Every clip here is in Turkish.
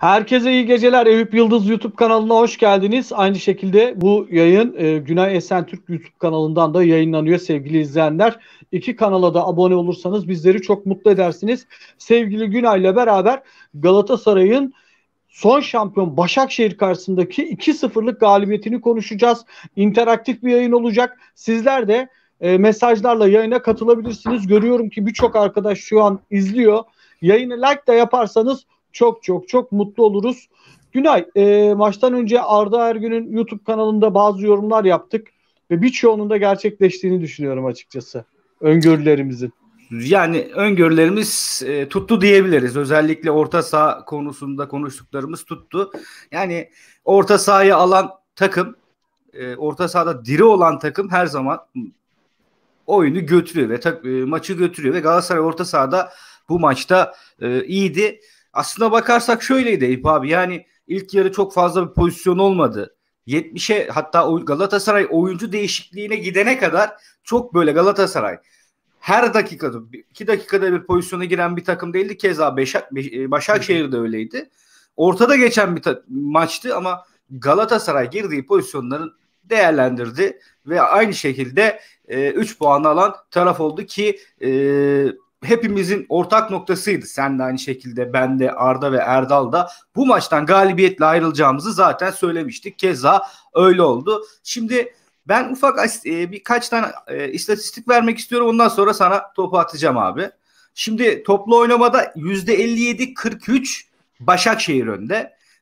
Herkese iyi geceler. Eyüp Yıldız YouTube kanalına hoş geldiniz. Aynı şekilde bu yayın e, Günay Türk YouTube kanalından da yayınlanıyor sevgili izleyenler. İki kanala da abone olursanız bizleri çok mutlu edersiniz. Sevgili Günay'la beraber Galatasaray'ın son şampiyon Başakşehir karşısındaki 2-0'lık galibiyetini konuşacağız. İnteraktif bir yayın olacak. Sizler de e, mesajlarla yayına katılabilirsiniz. Görüyorum ki birçok arkadaş şu an izliyor. Yayını like de yaparsanız çok çok çok mutlu oluruz. Günay e, maçtan önce Arda Ergün'ün YouTube kanalında bazı yorumlar yaptık ve birçoğunun da gerçekleştiğini düşünüyorum açıkçası öngörülerimizin. Yani öngörülerimiz e, tuttu diyebiliriz. Özellikle orta saha konusunda konuştuklarımız tuttu. Yani orta sahayı alan takım, e, orta sahada diri olan takım her zaman oyunu götürüyor ve tak, e, maçı götürüyor ve Galatasaray orta sahada bu maçta e, iyiydi aslına bakarsak şöyleydi Eyüp abi yani ilk yarı çok fazla bir pozisyon olmadı. 70'e hatta Galatasaray oyuncu değişikliğine gidene kadar çok böyle Galatasaray her dakikada 2 dakikada bir pozisyona giren bir takım değildi. Keza Beşak, e, Başakşehir de öyleydi. Ortada geçen bir maçtı ama Galatasaray girdiği pozisyonların değerlendirdi ve aynı şekilde e, puan alan taraf oldu ki e, hepimizin ortak noktasıydı. Sen de aynı şekilde ben de Arda ve Erdal da bu maçtan galibiyetle ayrılacağımızı zaten söylemiştik. Keza öyle oldu. Şimdi ben ufak e, birkaç tane e, istatistik vermek istiyorum. Ondan sonra sana topu atacağım abi. Şimdi toplu oynamada %57-43 Başakşehir önde.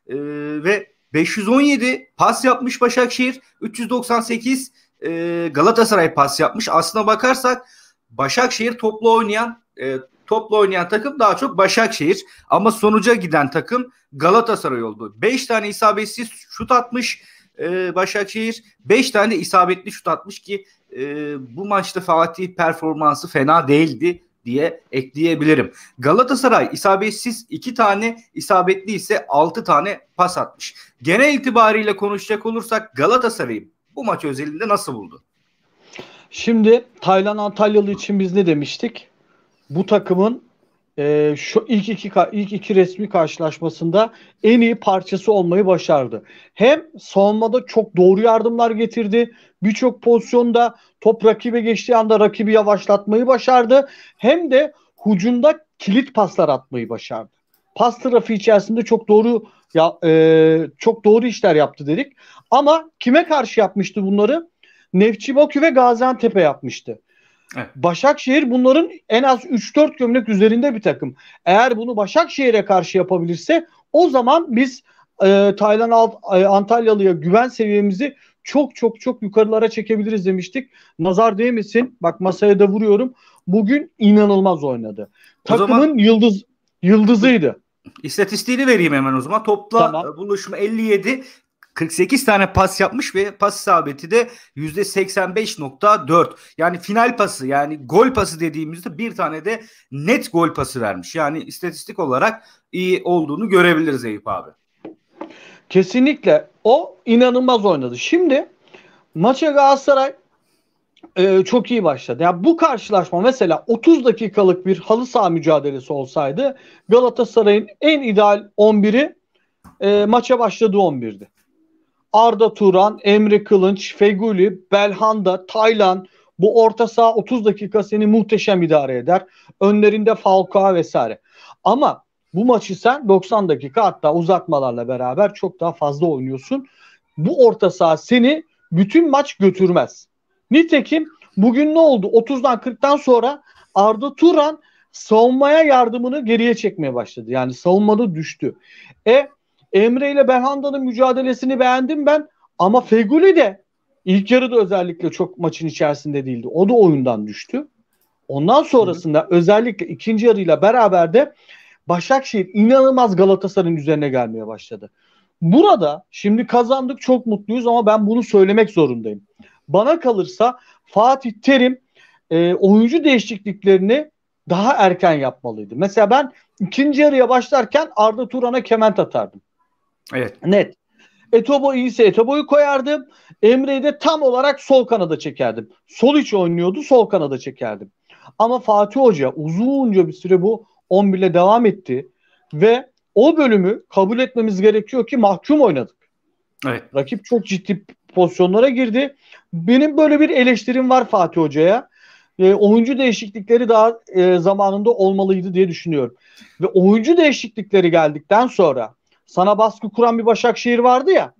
E, ve 517 pas yapmış Başakşehir. 398 e, Galatasaray pas yapmış. Aslına bakarsak Başakşehir toplu oynayan e, topla oynayan takım daha çok Başakşehir ama sonuca giden takım Galatasaray oldu. 5 tane isabetsiz şut atmış e, Başakşehir. 5 tane isabetli şut atmış ki e, bu maçta Fatih performansı fena değildi diye ekleyebilirim. Galatasaray isabetsiz 2 tane isabetli ise 6 tane pas atmış. Genel itibariyle konuşacak olursak Galatasaray'ı bu maç özelinde nasıl buldu? Şimdi Taylan Antalyalı için biz ne demiştik? bu takımın e, şu ilk iki ilk iki resmi karşılaşmasında en iyi parçası olmayı başardı. Hem savunmada çok doğru yardımlar getirdi. Birçok pozisyonda top rakibe geçtiği anda rakibi yavaşlatmayı başardı. Hem de hucunda kilit paslar atmayı başardı. Pas trafiği içerisinde çok doğru ya e, çok doğru işler yaptı dedik. Ama kime karşı yapmıştı bunları? Nefçi Bakü ve Gaziantep'e yapmıştı. Evet. Başakşehir bunların en az 3-4 gömlek üzerinde bir takım. Eğer bunu Başakşehir'e karşı yapabilirse o zaman biz e, Taylan Alt, e, Antalyalı'ya güven seviyemizi çok çok çok yukarılara çekebiliriz demiştik. Nazar değmesin. Bak masaya da vuruyorum. Bugün inanılmaz oynadı. Takımın zaman... yıldız yıldızıydı. İstatistiğini vereyim hemen o zaman. Topla tamam. buluşma 57, 48 tane pas yapmış ve pas isabeti de %85.4. Yani final pası yani gol pası dediğimizde bir tane de net gol pası vermiş. Yani istatistik olarak iyi olduğunu görebiliriz Eyüp abi. Kesinlikle. O inanılmaz oynadı. Şimdi maça Galatasaray e, çok iyi başladı. Yani bu karşılaşma mesela 30 dakikalık bir halı saha mücadelesi olsaydı Galatasaray'ın en ideal 11'i e, maça başladığı 11'di. Arda Turan, Emre Kılınç, Feguli, Belhanda, Taylan bu orta saha 30 dakika seni muhteşem idare eder. Önlerinde Falcao vesaire. Ama bu maçı sen 90 dakika hatta uzatmalarla beraber çok daha fazla oynuyorsun. Bu orta saha seni bütün maç götürmez. Nitekim bugün ne oldu? 30'dan 40'tan sonra Arda Turan savunmaya yardımını geriye çekmeye başladı. Yani savunmada düştü. E Emre ile Berhandan'ın mücadelesini beğendim ben ama Feguli de ilk yarıda özellikle çok maçın içerisinde değildi. O da oyundan düştü. Ondan sonrasında Hı. özellikle ikinci yarıyla beraber de Başakşehir inanılmaz Galatasaray'ın üzerine gelmeye başladı. Burada şimdi kazandık çok mutluyuz ama ben bunu söylemek zorundayım. Bana kalırsa Fatih Terim e, oyuncu değişikliklerini daha erken yapmalıydı. Mesela ben ikinci yarıya başlarken Arda Turan'a kement atardım. Evet. Net. Etobo iyiyse Etobo'yu koyardım. Emre'yi de tam olarak sol kanada çekerdim. Sol iç oynuyordu sol kanada çekerdim. Ama Fatih Hoca uzunca bir süre bu 11'le devam etti. Ve o bölümü kabul etmemiz gerekiyor ki mahkum oynadık. Evet. Rakip çok ciddi pozisyonlara girdi. Benim böyle bir eleştirim var Fatih Hoca'ya. E, oyuncu değişiklikleri daha e, zamanında olmalıydı diye düşünüyorum. Ve oyuncu değişiklikleri geldikten sonra sana baskı kuran bir Başakşehir vardı ya.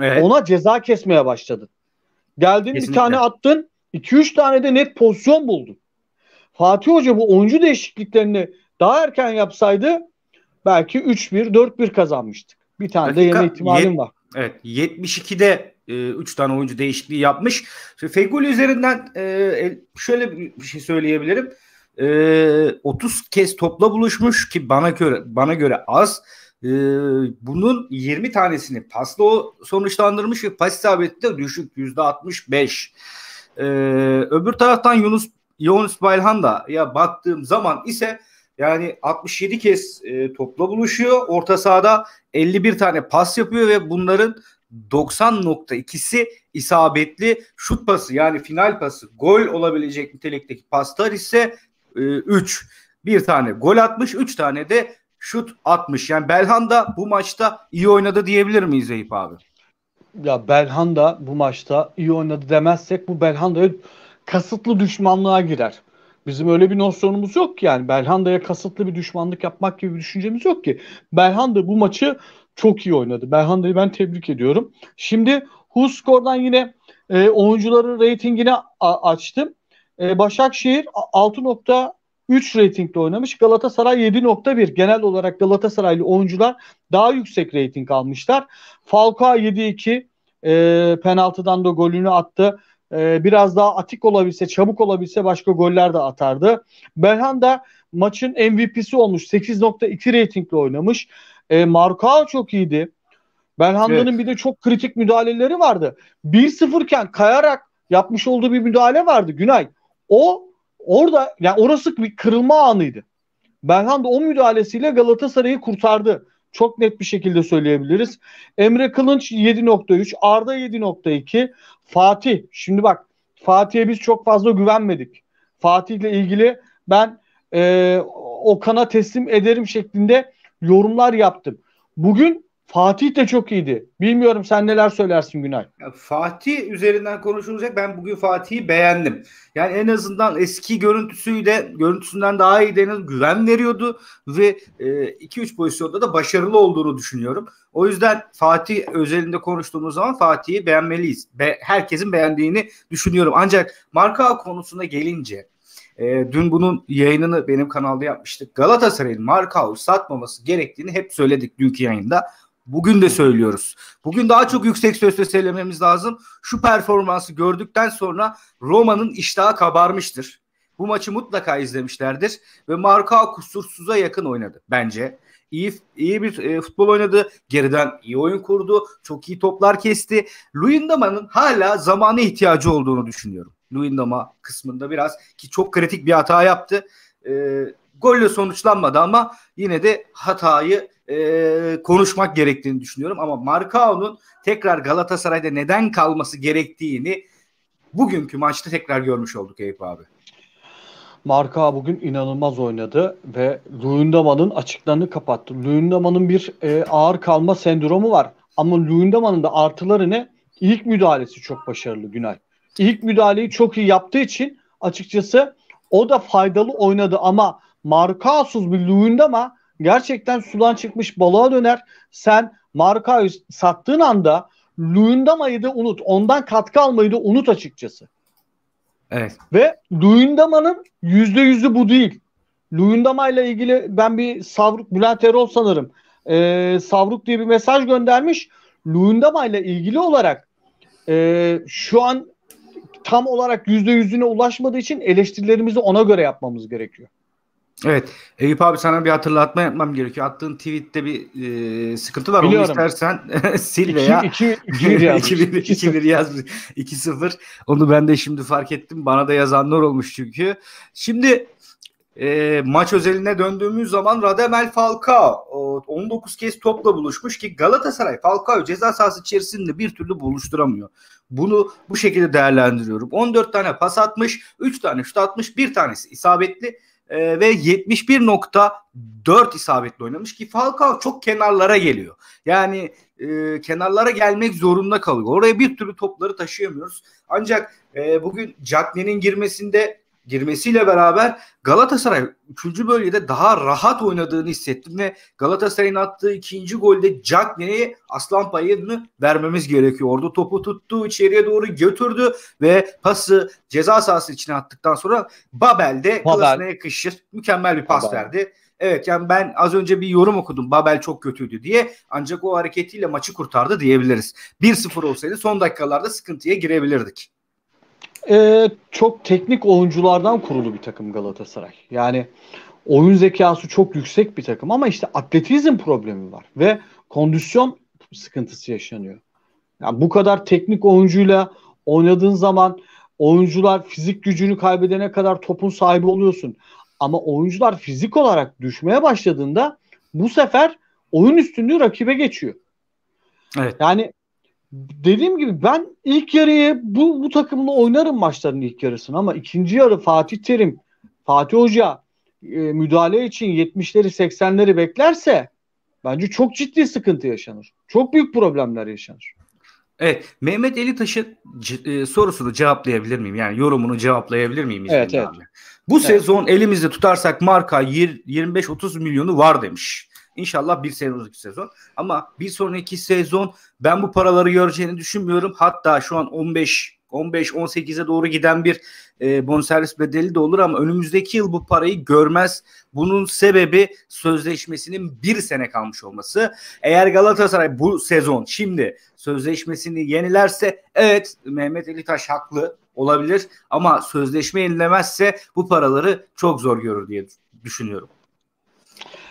Evet. Ona ceza kesmeye başladın. Geldin Kesinlikle. bir tane attın. 2-3 tane de net pozisyon buldun. Fatih Hoca bu oyuncu değişikliklerini daha erken yapsaydı belki 3-1 4-1 kazanmıştık. Bir tane Dakika, de yeme ihtimalim var. Evet 72'de 3 e, tane oyuncu değişikliği yapmış. Fegül üzerinden e, e, şöyle bir şey söyleyebilirim. E, 30 kez topla buluşmuş ki bana göre bana göre az. Ee, bunun 20 tanesini paslo sonuçlandırmış ve pas isabeti de düşük %65. E, ee, öbür taraftan Yunus Yunus Bayhan da ya baktığım zaman ise yani 67 kez e, topla buluşuyor. Orta sahada 51 tane pas yapıyor ve bunların 90.2'si isabetli şut pası yani final pası gol olabilecek nitelikteki paslar ise e, Bir tane gol atmış, 3 tane de şut atmış. Yani Belhanda bu maçta iyi oynadı diyebilir miyiz Eyüp abi? Ya Belhanda bu maçta iyi oynadı demezsek bu Belhanda'ya kasıtlı düşmanlığa girer. Bizim öyle bir nosyonumuz yok ki yani. Belhanda'ya kasıtlı bir düşmanlık yapmak gibi bir düşüncemiz yok ki. Belhanda bu maçı çok iyi oynadı. Belhanda'yı ben tebrik ediyorum. Şimdi Huskor'dan yine e, oyuncuların reytingini açtım. E, Başakşehir 6.6 3 reytingde oynamış. Galatasaray 7.1. Genel olarak Galatasaraylı oyuncular daha yüksek reyting almışlar. Falcao 7.2 e, ee, penaltıdan da golünü attı. E, biraz daha atik olabilse, çabuk olabilse başka goller de atardı. da maçın MVP'si olmuş. 8.2 reytingle oynamış. E, Marcao çok iyiydi. Belhanda'nın evet. bir de çok kritik müdahaleleri vardı. 1-0 iken kayarak yapmış olduğu bir müdahale vardı Günay. O orada yani orası bir kırılma anıydı. Berhan da o müdahalesiyle Galatasaray'ı kurtardı. Çok net bir şekilde söyleyebiliriz. Emre Kılınç 7.3, Arda 7.2, Fatih. Şimdi bak Fatih'e biz çok fazla güvenmedik. Fatih'le ilgili ben e, Okan'a teslim ederim şeklinde yorumlar yaptım. Bugün Fatih de çok iyiydi. Bilmiyorum sen neler söylersin Günay. Ya Fatih üzerinden konuşulacak. Ben bugün Fatih'i beğendim. Yani en azından eski görüntüsüyle görüntüsünden daha iyi deniz güven veriyordu ve 2-3 e, pozisyonda da başarılı olduğunu düşünüyorum. O yüzden Fatih özelinde konuştuğumuz zaman Fatih'i beğenmeliyiz. Be, herkesin beğendiğini düşünüyorum. Ancak marka konusuna gelince e, dün bunun yayınını benim kanalda yapmıştık. Galatasaray'ın Markao satmaması gerektiğini hep söyledik dünkü yayında. Bugün de söylüyoruz. Bugün daha çok yüksek sözle söylememiz lazım. Şu performansı gördükten sonra Roma'nın iştahı kabarmıştır. Bu maçı mutlaka izlemişlerdir ve Marka kusursuza yakın oynadı bence. İyi, iyi bir e, futbol oynadı. Geriden iyi oyun kurdu. Çok iyi toplar kesti. Luyendama'nın hala zamana ihtiyacı olduğunu düşünüyorum. Luyendama kısmında biraz ki çok kritik bir hata yaptı. Ee, Golle sonuçlanmadı ama yine de hatayı e, konuşmak gerektiğini düşünüyorum. Ama Markao'nun tekrar Galatasaray'da neden kalması gerektiğini bugünkü maçta tekrar görmüş olduk Eyüp abi. Marka bugün inanılmaz oynadı ve Luyendama'nın açıklarını kapattı. Luyendama'nın bir e, ağır kalma sendromu var. Ama Luyendama'nın da artıları ne? İlk müdahalesi çok başarılı Günay. İlk müdahaleyi çok iyi yaptığı için açıkçası o da faydalı oynadı ama Markausuz bir ama gerçekten sudan çıkmış balığa döner. Sen Markao'yu sattığın anda Luyendama'yı da unut. Ondan katkı almayı da unut açıkçası. Evet. Ve yüzde yüzü bu değil. Luyendama ile ilgili ben bir Savruk Bülent Erol sanırım e, Savruk diye bir mesaj göndermiş. Luyendama ile ilgili olarak e, şu an tam olarak yüzde yüzüne ulaşmadığı için eleştirilerimizi ona göre yapmamız gerekiyor. Evet. Eyüp abi sana bir hatırlatma yapmam gerekiyor. Attığın tweette bir e, sıkıntı var. Biliyorum. Onu istersen sil veya 2-1 yazmış. 2-0. Onu ben de şimdi fark ettim. Bana da yazanlar olmuş çünkü. Şimdi e, maç özeline döndüğümüz zaman Radamel Falcao 19 kez topla buluşmuş ki Galatasaray Falcao ceza sahası içerisinde bir türlü buluşturamıyor. Bunu bu şekilde değerlendiriyorum. 14 tane pas atmış, 3 tane şut atmış, bir tanesi isabetli. Ee, ve 71.4 isabetle oynamış ki Falcao çok kenarlara geliyor. Yani e, kenarlara gelmek zorunda kalıyor. Oraya bir türlü topları taşıyamıyoruz. Ancak e, bugün Cagney'in girmesinde girmesiyle beraber Galatasaray 3. bölgede daha rahat oynadığını hissettim ve Galatasaray'ın attığı ikinci golde Cagney'e aslan payını vermemiz gerekiyordu. topu tuttu, içeriye doğru götürdü ve pası ceza sahası içine attıktan sonra Babel de klasına yakışır. Mükemmel bir pas Babel. verdi. Evet yani ben az önce bir yorum okudum Babel çok kötüydü diye ancak o hareketiyle maçı kurtardı diyebiliriz. 1-0 olsaydı son dakikalarda sıkıntıya girebilirdik e, çok teknik oyunculardan kurulu bir takım Galatasaray. Yani oyun zekası çok yüksek bir takım ama işte atletizm problemi var ve kondisyon sıkıntısı yaşanıyor. Yani bu kadar teknik oyuncuyla oynadığın zaman oyuncular fizik gücünü kaybedene kadar topun sahibi oluyorsun. Ama oyuncular fizik olarak düşmeye başladığında bu sefer oyun üstünlüğü rakibe geçiyor. Evet. Yani dediğim gibi ben ilk yarıyı bu, bu takımla oynarım maçların ilk yarısını ama ikinci yarı Fatih Terim, Fatih Hoca e, müdahale için 70'leri 80'leri beklerse bence çok ciddi sıkıntı yaşanır. Çok büyük problemler yaşanır. Evet. Mehmet Elitaş'ın e, sorusunu cevaplayabilir miyim? Yani yorumunu cevaplayabilir miyim? Evet, evet. Bu evet. sezon elimizde tutarsak marka 25-30 milyonu var demiş. İnşallah bir sezonluk sezon. Ama bir sonraki sezon ben bu paraları göreceğini düşünmüyorum. Hatta şu an 15 15-18'e doğru giden bir e, bonservis bedeli de olur ama önümüzdeki yıl bu parayı görmez. Bunun sebebi sözleşmesinin bir sene kalmış olması. Eğer Galatasaray bu sezon şimdi sözleşmesini yenilerse evet Mehmet Elitaş haklı olabilir ama sözleşme yenilemezse bu paraları çok zor görür diye düşünüyorum.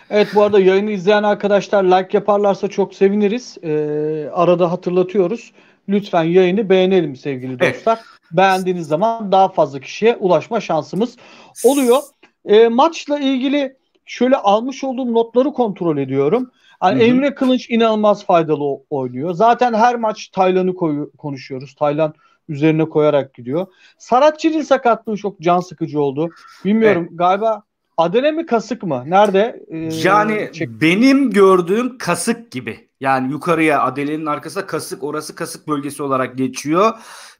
Evet bu arada yayını izleyen arkadaşlar like yaparlarsa çok seviniriz. Ee, arada hatırlatıyoruz. Lütfen yayını beğenelim sevgili evet. dostlar. Beğendiğiniz zaman daha fazla kişiye ulaşma şansımız oluyor. Ee, maçla ilgili şöyle almış olduğum notları kontrol ediyorum. Yani hı hı. Emre Kılınç inanılmaz faydalı oynuyor. Zaten her maç Taylan'ı konuşuyoruz. Taylan üzerine koyarak gidiyor. Saratçı'nın sakatlığı çok can sıkıcı oldu. Bilmiyorum evet. galiba Adele mi kasık mı? Nerede? Ee, yani çek- benim gördüğüm kasık gibi. Yani yukarıya Adele'nin arkasında kasık orası kasık bölgesi olarak geçiyor.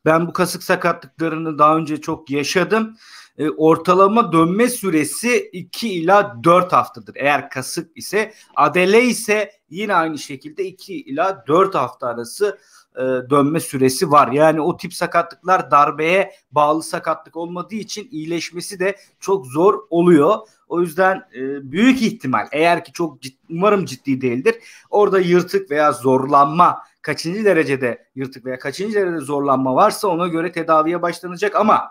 Ben bu kasık sakatlıklarını daha önce çok yaşadım. E, ortalama dönme süresi 2 ila 4 haftadır. Eğer kasık ise Adele ise yine aynı şekilde 2 ila 4 hafta arası e, dönme süresi var. Yani o tip sakatlıklar darbeye bağlı sakatlık olmadığı için iyileşmesi de çok zor oluyor. O yüzden e, büyük ihtimal eğer ki çok ciddi, umarım ciddi değildir. Orada yırtık veya zorlanma kaçıncı derecede yırtık veya kaçıncı derecede zorlanma varsa ona göre tedaviye başlanacak ama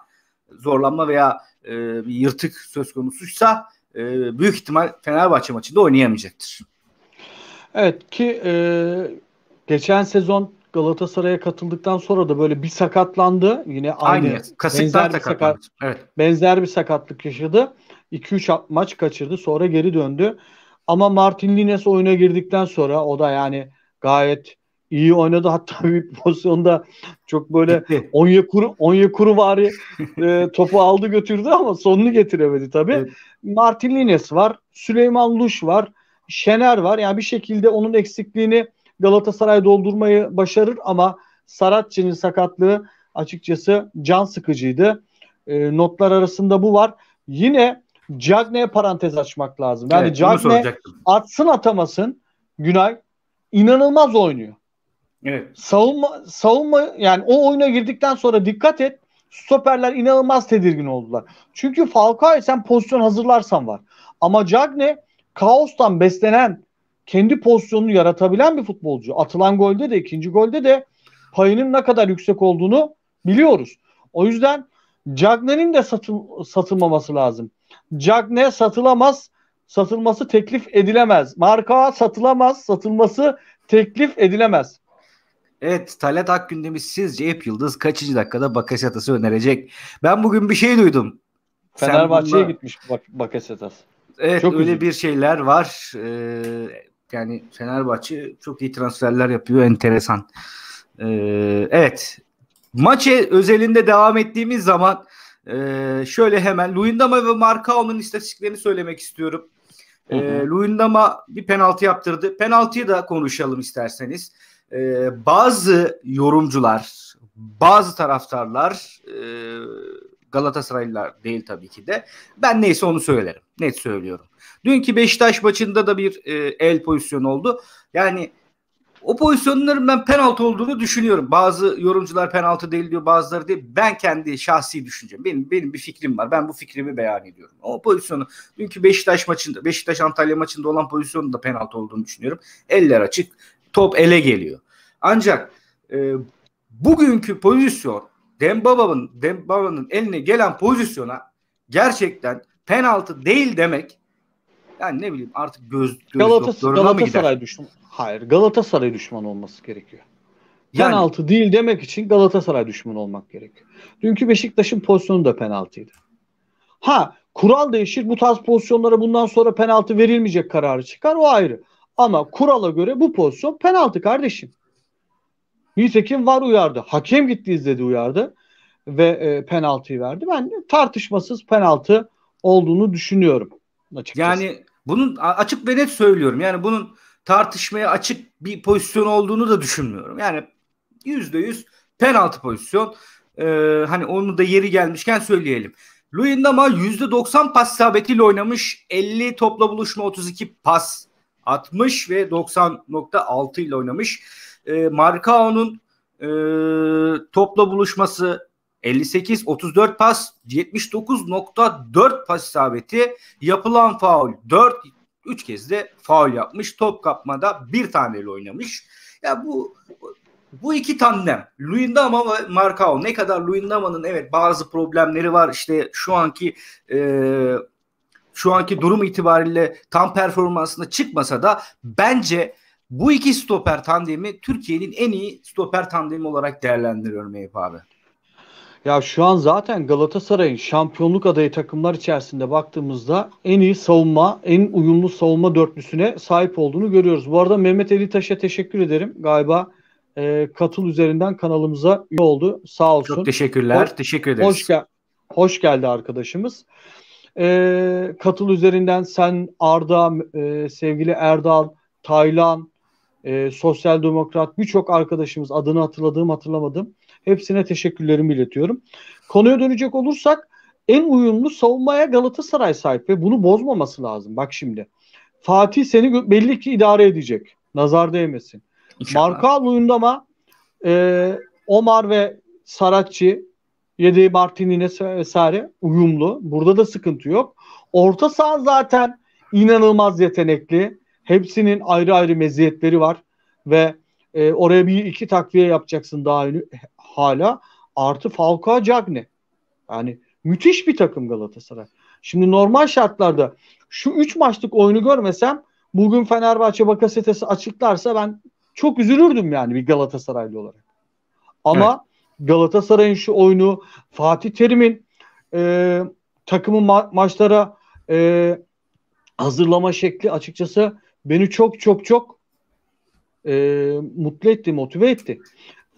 zorlanma veya e, bir yırtık söz konusuysa büyük ihtimal Fenerbahçe maçında oynayamayacaktır. Evet ki e, geçen sezon Galatasaray'a katıldıktan sonra da böyle bir sakatlandı. Yine aynı, aynı. benzer bir sakat, evet. benzer bir sakatlık yaşadı. 2-3 maç kaçırdı sonra geri döndü. Ama Martin Lines oyuna girdikten sonra o da yani gayet iyi oynadı. Hatta bir pozisyonda çok böyle Onyekuru Onyekuru var e, topu aldı götürdü ama sonunu getiremedi tabii. Evet. Martin Lines var, Süleyman Luş var, Şener var. Yani bir şekilde onun eksikliğini Galatasaray doldurmayı başarır ama Saratçı'nın sakatlığı açıkçası can sıkıcıydı. E, notlar arasında bu var. Yine Cagne'ye parantez açmak lazım. Yani evet, Cagne atsın atamasın Günay inanılmaz oynuyor. Evet. Savunma savunma yani o oyuna girdikten sonra dikkat et stoperler inanılmaz tedirgin oldular. Çünkü Falcao'ya sen pozisyon hazırlarsan var. Ama Cagney kaostan beslenen kendi pozisyonunu yaratabilen bir futbolcu. Atılan golde de ikinci golde de payının ne kadar yüksek olduğunu biliyoruz. O yüzden Cagney'in de satıl satılmaması lazım. Cagney satılamaz, satılması teklif edilemez. Marka satılamaz, satılması teklif edilemez. Evet Talat Akgündem'i sizce hep Yıldız kaçıncı dakikada Bakasetas'ı önerecek? Ben bugün bir şey duydum. Fenerbahçe'ye bunda... gitmiş bak Bakasetas. Evet Çok öyle üzüldüm. bir şeyler var. Ee, yani Fenerbahçe çok iyi transferler yapıyor. Enteresan. Ee, evet. Maç özelinde devam ettiğimiz zaman e, şöyle hemen Luyendama ve Markao'nun istatistiklerini söylemek istiyorum. Hı E, Luyendama bir penaltı yaptırdı. Penaltıyı da konuşalım isterseniz. E, bazı yorumcular, bazı taraftarlar e, Galatasaraylılar değil tabii ki de. Ben neyse onu söylerim. Net söylüyorum. Dünkü Beşiktaş maçında da bir e, el pozisyonu oldu. Yani o pozisyonların ben penaltı olduğunu düşünüyorum. Bazı yorumcular penaltı değil diyor, bazıları değil. Ben kendi şahsi düşüncem. Benim benim bir fikrim var. Ben bu fikrimi beyan ediyorum. O pozisyonu dünkü Beşiktaş maçında, Beşiktaş Antalya maçında olan pozisyonun da penaltı olduğunu düşünüyorum. Eller açık, top ele geliyor. Ancak e, bugünkü pozisyon Dembaba'nın Dembaba'nın eline gelen pozisyona gerçekten penaltı değil demek yani ne bileyim artık göz, göz Galatas Galatasaray düşman. Hayır, Galatasaray düşman olması gerekiyor. Yani, penaltı değil demek için Galatasaray düşman olmak gerekiyor. Dünkü Beşiktaş'ın pozisyonu da penaltıydı. Ha, kural değişir. Bu tarz pozisyonlara bundan sonra penaltı verilmeyecek kararı çıkar. O ayrı. Ama kurala göre bu pozisyon penaltı kardeşim. Nitekim var uyardı. Hakem gitti izledi uyardı ve e, penaltıyı verdi. Ben tartışmasız penaltı olduğunu düşünüyorum açıkçası. Yani bunun açık ve net söylüyorum. Yani bunun tartışmaya açık bir pozisyon olduğunu da düşünmüyorum. Yani yüzde yüz penaltı pozisyon. Ee, hani onu da yeri gelmişken söyleyelim. Luyendama doksan pas sabitiyle oynamış. 50 topla buluşma 32 pas atmış ve 90.6 ile oynamış e, Markao'nun e, topla buluşması 58 34 pas 79.4 pas isabeti yapılan faul 4 3 kez de faul yapmış. Top kapmada bir taneyle oynamış. Ya bu bu iki tandem Luyendama ve Markao ne kadar Luyendama'nın evet bazı problemleri var işte şu anki e, şu anki durum itibariyle tam performansına çıkmasa da bence bu iki stoper tandemi Türkiye'nin en iyi stoper tandemi olarak değerlendiriyorum Eyüp abi. Ya şu an zaten Galatasaray'ın şampiyonluk adayı takımlar içerisinde baktığımızda en iyi savunma, en uyumlu savunma dörtlüsüne sahip olduğunu görüyoruz. Bu arada Mehmet Ali Taş'a teşekkür ederim. Galiba e, katıl üzerinden kanalımıza üye oldu. Sağ olsun. Çok teşekkürler. Hoş, teşekkür ederiz. Hoş, gel hoş geldi arkadaşımız. E, katıl üzerinden sen, Arda, e, sevgili Erdal, Taylan, e, sosyal demokrat birçok arkadaşımız adını hatırladığım hatırlamadım. Hepsine teşekkürlerimi iletiyorum. Konuya dönecek olursak en uyumlu savunmaya Galatasaray sahip ve bunu bozmaması lazım. Bak şimdi Fatih seni belli ki idare edecek. Nazar değmesin. Markal Luyendama e, Omar ve Saratçı yediği Martinine vesaire uyumlu. Burada da sıkıntı yok. Orta saha zaten inanılmaz yetenekli. Hepsinin ayrı ayrı meziyetleri var ve e, oraya bir iki takviye yapacaksın daha önü, hala. Artı Falcao Cagne. Yani müthiş bir takım Galatasaray. Şimdi normal şartlarda şu üç maçlık oyunu görmesem bugün Fenerbahçe Bakasetesi açıklarsa ben çok üzülürdüm yani bir Galatasaraylı olarak. Ama evet. Galatasaray'ın şu oyunu Fatih Terim'in e, takımı ma- maçlara e, hazırlama şekli açıkçası beni çok çok çok e, mutlu etti, motive etti. Değil.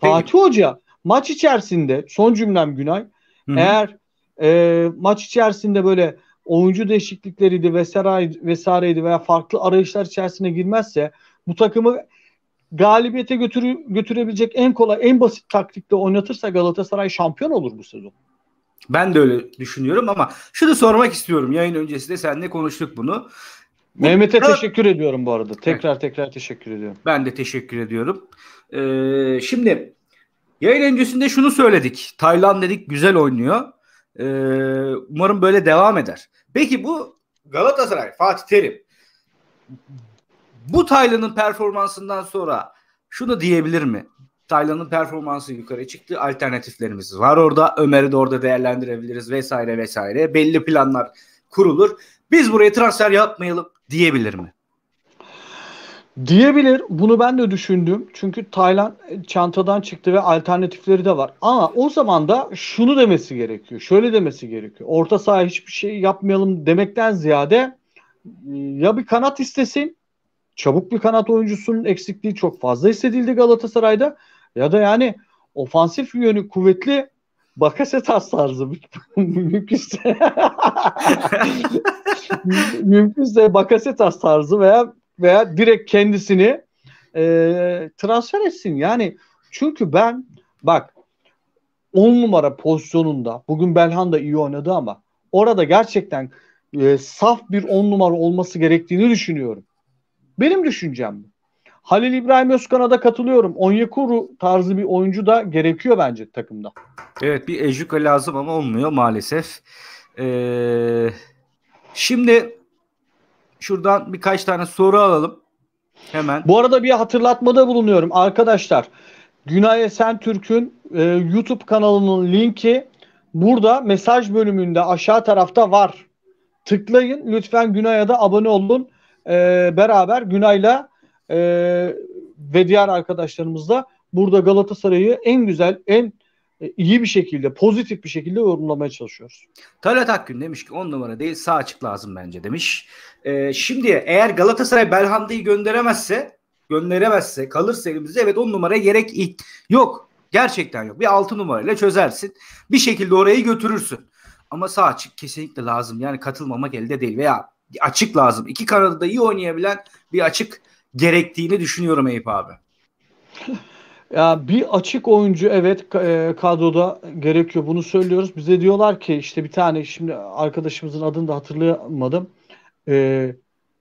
Fatih Hoca maç içerisinde son cümlem Günay Hı-hı. eğer e, maç içerisinde böyle oyuncu değişiklikleriydi vesaire vesaireydi veya farklı arayışlar içerisine girmezse bu takımı galibiyete götürü, götürebilecek en kolay en basit taktikle oynatırsa Galatasaray şampiyon olur bu sezon. Ben de öyle düşünüyorum ama şunu sormak istiyorum. Yayın öncesi de seninle konuştuk bunu. Mehmet'e Burada... teşekkür ediyorum bu arada. Tekrar evet. tekrar teşekkür ediyorum. Ben de teşekkür ediyorum. Ee, şimdi yayın öncesinde şunu söyledik. Tayland dedik güzel oynuyor. Ee, umarım böyle devam eder. Peki bu Galatasaray, Fatih Terim. Bu Taylan'ın performansından sonra şunu diyebilir mi? Taylan'ın performansı yukarı çıktı. Alternatiflerimiz var orada. Ömer'i de orada değerlendirebiliriz vesaire vesaire. Belli planlar kurulur. Biz buraya transfer yapmayalım diyebilir mi? Diyebilir. Bunu ben de düşündüm. Çünkü Tayland e, çantadan çıktı ve alternatifleri de var. Ama o zaman da şunu demesi gerekiyor. Şöyle demesi gerekiyor. Orta saha hiçbir şey yapmayalım demekten ziyade e, ya bir kanat istesin. Çabuk bir kanat oyuncusunun eksikliği çok fazla hissedildi Galatasaray'da. Ya da yani ofansif yönü kuvvetli Bakasetas tarzı mümkünse. Mümkünse Bakasetas tarzı veya veya direkt kendisini e, transfer etsin. Yani çünkü ben bak 10 numara pozisyonunda bugün Belhanda iyi oynadı ama orada gerçekten e, saf bir 10 numara olması gerektiğini düşünüyorum. Benim düşüncem bu. Halil İbrahim Özkan'a da katılıyorum. Onyekuru tarzı bir oyuncu da gerekiyor bence takımda. Evet bir Ejuka lazım ama olmuyor maalesef. Ee, şimdi şuradan birkaç tane soru alalım. Hemen. Bu arada bir hatırlatmada bulunuyorum arkadaşlar. Günay Esentürk'ün e, YouTube kanalının linki burada mesaj bölümünde aşağı tarafta var. Tıklayın lütfen Günay'a da abone olun. E, beraber Günay'la e, ve diğer arkadaşlarımızla burada Galatasaray'ı en güzel, en e, iyi bir şekilde, pozitif bir şekilde yorumlamaya çalışıyoruz. Talat Akgün demiş ki 10 numara değil sağ açık lazım bence demiş. Ee, şimdi eğer Galatasaray Belhanda'yı gönderemezse gönderemezse kalırsa elimizde evet 10 numara gerek ilk. yok. Gerçekten yok. Bir 6 numarayla çözersin. Bir şekilde orayı götürürsün. Ama sağ açık kesinlikle lazım. Yani katılmamak elde değil veya açık lazım. İki kanada da iyi oynayabilen bir açık gerektiğini düşünüyorum Eyüp abi. Ya bir açık oyuncu evet e, kadroda gerekiyor. Bunu söylüyoruz. Bize diyorlar ki işte bir tane şimdi arkadaşımızın adını da hatırlayamadım. E,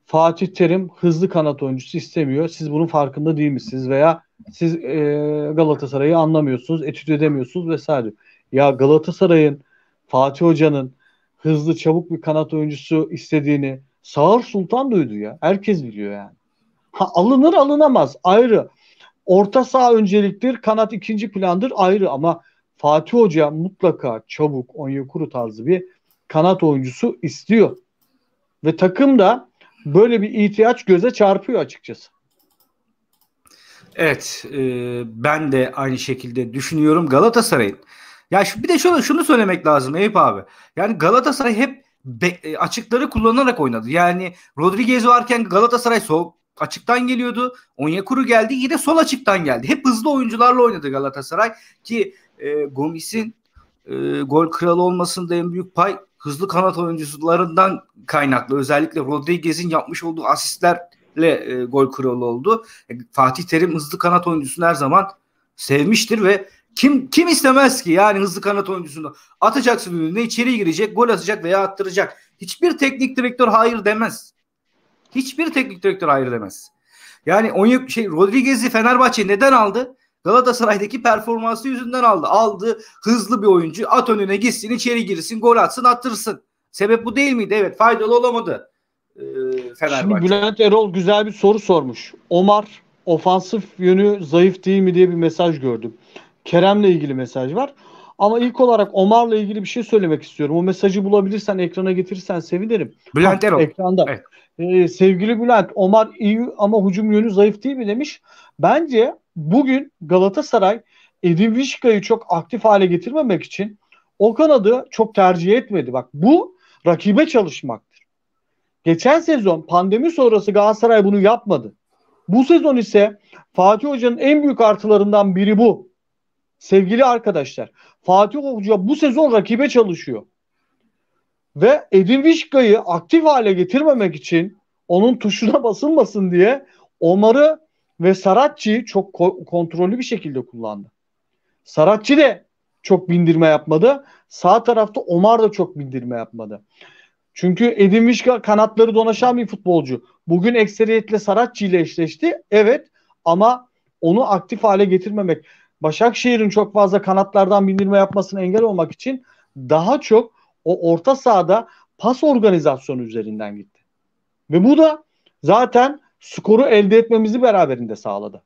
Fatih Terim hızlı kanat oyuncusu istemiyor. Siz bunun farkında değil misiniz? Veya siz e, Galatasaray'ı anlamıyorsunuz, etüt edemiyorsunuz vesaire. Ya Galatasaray'ın Fatih Hoca'nın hızlı çabuk bir kanat oyuncusu istediğini Sağır Sultan duydu ya. Herkes biliyor yani. Ha, alınır alınamaz ayrı. Orta saha önceliktir, kanat ikinci plandır ayrı ama Fatih Hoca mutlaka çabuk Onyekuru tarzı bir kanat oyuncusu istiyor. Ve takım da böyle bir ihtiyaç göze çarpıyor açıkçası. Evet, e, ben de aynı şekilde düşünüyorum Galatasaray'ın. Ya şu, bir de şöyle şunu söylemek lazım Eyüp abi. Yani Galatasaray hep be, e, açıkları kullanarak oynadı. Yani Rodriguez varken Galatasaray sol açıktan geliyordu. Onyekuru geldi yine sol açıktan geldi. Hep hızlı oyuncularla oynadı Galatasaray ki e, Gomis'in e, gol kralı olmasında en büyük pay hızlı kanat oyuncularından kaynaklı. Özellikle Rodriguez'in yapmış olduğu asistlerle e, gol kralı oldu. E, Fatih Terim hızlı kanat oyuncusunu her zaman sevmiştir ve kim kim istemez ki yani hızlı kanat oyuncusunu atacaksın önüne içeri girecek, gol atacak veya attıracak. Hiçbir teknik direktör hayır demez. Hiçbir teknik direktör hayır demez. Yani Onyek şey Rodriguez'i Fenerbahçe neden aldı? Galatasaray'daki performansı yüzünden aldı. Aldı hızlı bir oyuncu. At önüne gitsin, içeri girsin, gol atsın, attırsın. Sebep bu değil miydi? Evet, faydalı olamadı. Ee, Fenerbahçe. Şimdi Bülent Erol güzel bir soru sormuş. Omar ofansif yönü zayıf değil mi diye bir mesaj gördüm. Kerem'le ilgili mesaj var. Ama ilk olarak Omar'la ilgili bir şey söylemek istiyorum. O mesajı bulabilirsen, ekrana getirirsen sevinirim. Bülent Erol. Ekranda. Evet e, sevgili Bülent Omar iyi ama hücum yönü zayıf değil mi demiş. Bence bugün Galatasaray Edin Vişka'yı çok aktif hale getirmemek için o kanadı çok tercih etmedi. Bak bu rakibe çalışmaktır. Geçen sezon pandemi sonrası Galatasaray bunu yapmadı. Bu sezon ise Fatih Hoca'nın en büyük artılarından biri bu. Sevgili arkadaşlar, Fatih Hoca bu sezon rakibe çalışıyor ve Edin Vişka'yı aktif hale getirmemek için onun tuşuna basılmasın diye Omar'ı ve Saratçı'yı çok ko- kontrollü bir şekilde kullandı. Saratçı de çok bindirme yapmadı. Sağ tarafta Omar da çok bindirme yapmadı. Çünkü Edin Vişka kanatları donaşan bir futbolcu. Bugün ekseriyetle Saratçı ile eşleşti. Evet ama onu aktif hale getirmemek. Başakşehir'in çok fazla kanatlardan bindirme yapmasını engel olmak için daha çok o orta sahada pas organizasyonu üzerinden gitti. Ve bu da zaten skoru elde etmemizi beraberinde sağladı.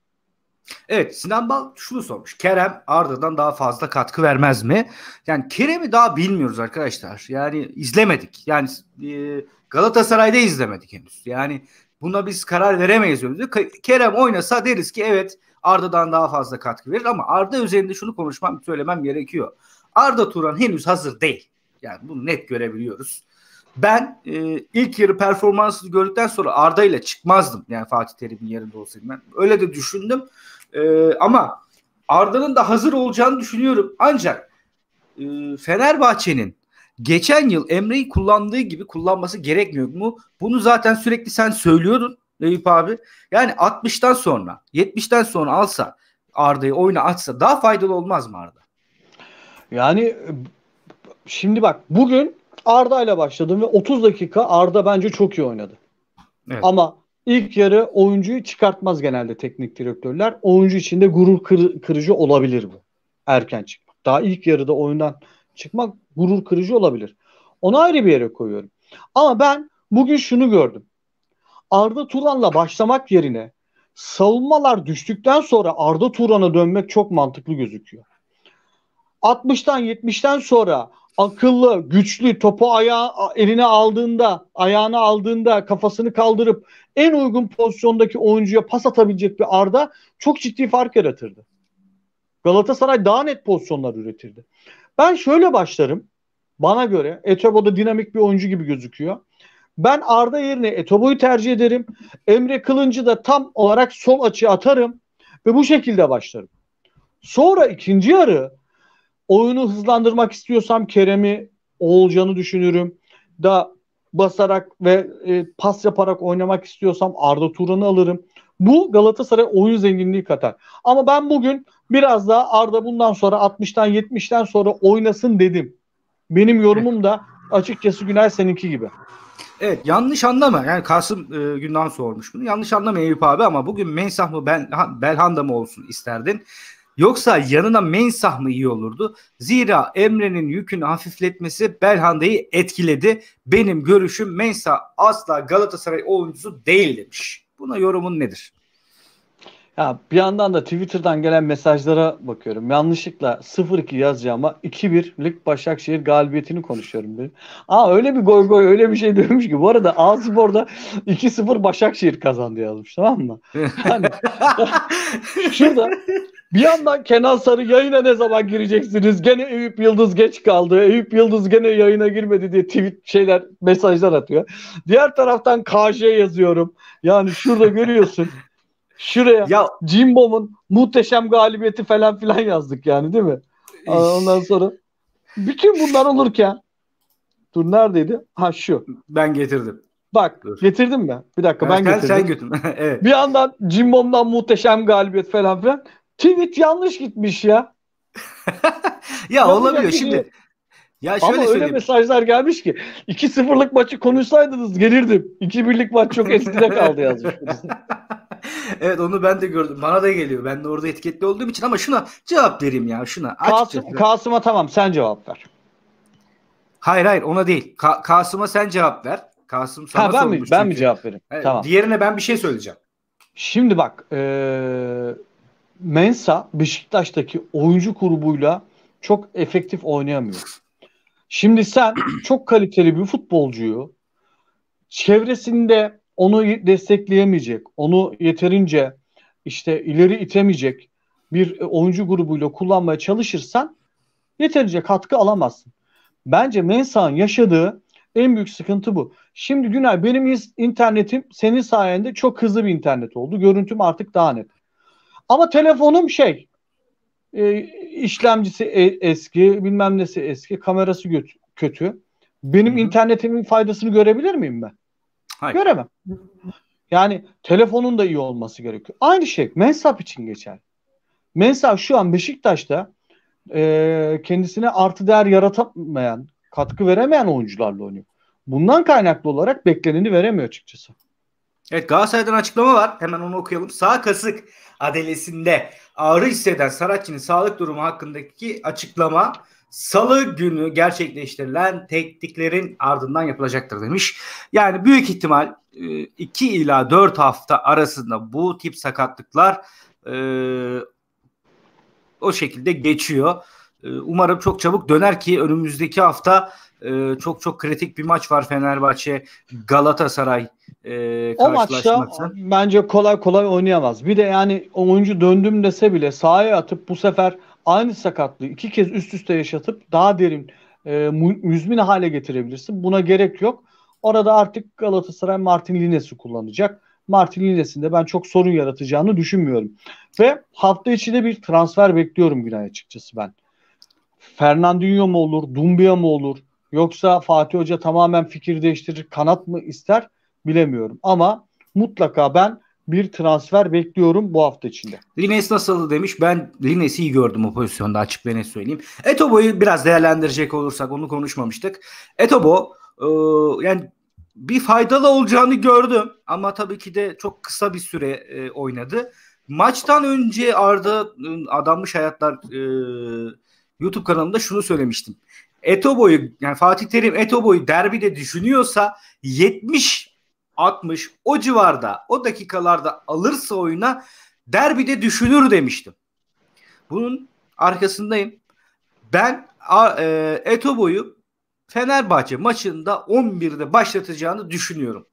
Evet Sinan Bal şunu sormuş. Kerem Arda'dan daha fazla katkı vermez mi? Yani Kerem'i daha bilmiyoruz arkadaşlar. Yani izlemedik. Yani e, Galatasaray'da izlemedik henüz. Yani buna biz karar veremeyiz. Kerem oynasa deriz ki evet Arda'dan daha fazla katkı verir ama Arda üzerinde şunu konuşmam, söylemem gerekiyor. Arda Turan henüz hazır değil. Yani bunu net görebiliyoruz. Ben e, ilk yarı performansını gördükten sonra Arda ile çıkmazdım. Yani Fatih Terim'in yerinde olsaydım ben. Öyle de düşündüm. E, ama Arda'nın da hazır olacağını düşünüyorum. Ancak e, Fenerbahçe'nin geçen yıl Emre'yi kullandığı gibi kullanması gerekmiyor mu? Bunu zaten sürekli sen söylüyordun Eyüp abi. Yani 60'tan sonra 70'ten sonra alsa Arda'yı oyuna atsa daha faydalı olmaz mı Arda? Yani Şimdi bak bugün Arda ile başladım ve 30 dakika Arda bence çok iyi oynadı. Evet. Ama ilk yarı oyuncuyu çıkartmaz genelde teknik direktörler. Oyuncu içinde gurur kır, kırıcı olabilir bu. Erken çıkmak. Daha ilk yarıda oyundan çıkmak gurur kırıcı olabilir. Onu ayrı bir yere koyuyorum. Ama ben bugün şunu gördüm. Arda Turan'la başlamak yerine savunmalar düştükten sonra Arda Turan'a dönmek çok mantıklı gözüküyor. 60'tan 70'ten sonra akıllı, güçlü, topu ayağı eline aldığında, ayağına aldığında kafasını kaldırıp en uygun pozisyondaki oyuncuya pas atabilecek bir Arda çok ciddi fark yaratırdı. Galatasaray daha net pozisyonlar üretirdi. Ben şöyle başlarım. Bana göre Etobo da dinamik bir oyuncu gibi gözüküyor. Ben Arda yerine Etobo'yu tercih ederim. Emre Kılıncı da tam olarak sol açıya atarım ve bu şekilde başlarım. Sonra ikinci yarı oyunu hızlandırmak istiyorsam Kerem'i Oğulcan'ı düşünürüm. Da basarak ve e, pas yaparak oynamak istiyorsam Arda Turan'ı alırım. Bu Galatasaray oyun zenginliği katar. Ama ben bugün biraz daha Arda bundan sonra 60'tan 70'ten sonra oynasın dedim. Benim yorumum da açıkçası Günay seninki gibi. Evet yanlış anlama. Yani Kasım e, Gündan sormuş bunu. Yanlış anlama Eyüp abi ama bugün Mensah mı ben Belhanda mı olsun isterdin? Yoksa yanına Mensah mı iyi olurdu? Zira Emre'nin yükünü hafifletmesi Belhanda'yı etkiledi. Benim görüşüm Mensah asla Galatasaray oyuncusu değil demiş. Buna yorumun nedir? Ya bir yandan da Twitter'dan gelen mesajlara bakıyorum. Yanlışlıkla 0-2 yazacağıma 2-1'lik Başakşehir galibiyetini konuşuyorum dedim. Aa öyle bir goy goy öyle bir şey diyormuş ki. Bu arada A Spor'da 2-0 Başakşehir kazandı yazmış tamam mı? Yani, şurada bir yandan Kenan Sarı yayına ne zaman gireceksiniz? Gene Eyüp Yıldız geç kaldı. Eyüp Yıldız gene yayına girmedi diye tweet şeyler mesajlar atıyor. Diğer taraftan KJ yazıyorum. Yani şurada görüyorsun. Şuraya ya, Jimbom'un muhteşem galibiyeti falan filan yazdık yani değil mi? Ondan sonra bütün bunlar olurken dur neredeydi? Ha şu. Ben getirdim. Bak Dur. getirdim mi? Bir dakika evet, ben getirdim. Sen götür. evet. Bir yandan Jimbom'dan muhteşem galibiyet falan filan. Tweet yanlış gitmiş ya. ya Nasıl olabiliyor şimdi. Ya şöyle Ama söyleyeyim. öyle mesajlar gelmiş ki 2 sıfırlık maçı konuşsaydınız gelirdim. 2 birlik maç çok eskide kaldı yazmış. evet onu ben de gördüm. Bana da geliyor. Ben de orada etiketli olduğum için ama şuna cevap derim ya şuna. Kasım, Kasım'a tamam sen cevap ver. Hayır hayır ona değil. Ka- Kasım'a sen cevap ver. Kasım sana ha, ben sormuş. Mi, ben mi cevap vereyim? Evet, tamam. Diğerine ben bir şey söyleyeceğim. Şimdi bak ee, Mensa Beşiktaş'taki oyuncu grubuyla çok efektif oynayamıyor. Şimdi sen çok kaliteli bir futbolcuyu çevresinde onu destekleyemeyecek, onu yeterince işte ileri itemeyecek bir oyuncu grubuyla kullanmaya çalışırsan yeterince katkı alamazsın. Bence Mensah'ın yaşadığı en büyük sıkıntı bu. Şimdi Günay benim internetim senin sayende çok hızlı bir internet oldu. Görüntüm artık daha net. Ama telefonum şey e, işlemcisi e, eski, bilmem nesi eski, kamerası kötü. Benim Hı-hı. internetimin faydasını görebilir miyim ben? Hayır. Göremem. Yani telefonun da iyi olması gerekiyor. Aynı şey Mensap için geçer. Mensap şu an Beşiktaş'ta e, kendisine artı değer yaratamayan, katkı veremeyen oyuncularla oynuyor. Bundan kaynaklı olarak bekleneni veremiyor açıkçası. Evet Galatasaray'dan açıklama var. Hemen onu okuyalım. Sağ kasık adelesinde ağrı hisseden Saratçı'nın sağlık durumu hakkındaki açıklama salı günü gerçekleştirilen tekniklerin ardından yapılacaktır demiş. Yani büyük ihtimal 2 e, ila 4 hafta arasında bu tip sakatlıklar e, o şekilde geçiyor. E, umarım çok çabuk döner ki önümüzdeki hafta çok çok kritik bir maç var Fenerbahçe Galatasaray e, O maçta bence kolay kolay oynayamaz. Bir de yani oyuncu döndüm dese bile sahaya atıp bu sefer aynı sakatlığı iki kez üst üste yaşatıp daha derin e, müzmin hale getirebilirsin. Buna gerek yok. Orada artık Galatasaray Martin Lines'i kullanacak. Martin Lines'in de ben çok sorun yaratacağını düşünmüyorum. Ve hafta içinde bir transfer bekliyorum Günay açıkçası ben. Fernandinho mu olur, Dumbia mı olur? Yoksa Fatih Hoca tamamen fikir değiştirir, kanat mı ister bilemiyorum. Ama mutlaka ben bir transfer bekliyorum bu hafta içinde. Lines nasıldı demiş? Ben Lines'i iyi gördüm o pozisyonda açık ve net söyleyeyim. Etobo'yu biraz değerlendirecek olursak onu konuşmamıştık. Etobo e, yani bir faydalı olacağını gördüm ama tabii ki de çok kısa bir süre e, oynadı. Maçtan önce Arda e, Adanmış Hayatlar e, YouTube kanalında şunu söylemiştim. Etobo'yu yani Fatih Terim Etobo'yu derbide düşünüyorsa 70 60 o civarda o dakikalarda alırsa oyuna de düşünür demiştim. Bunun arkasındayım. Ben e, Etobo'yu Fenerbahçe maçında 11'de başlatacağını düşünüyorum.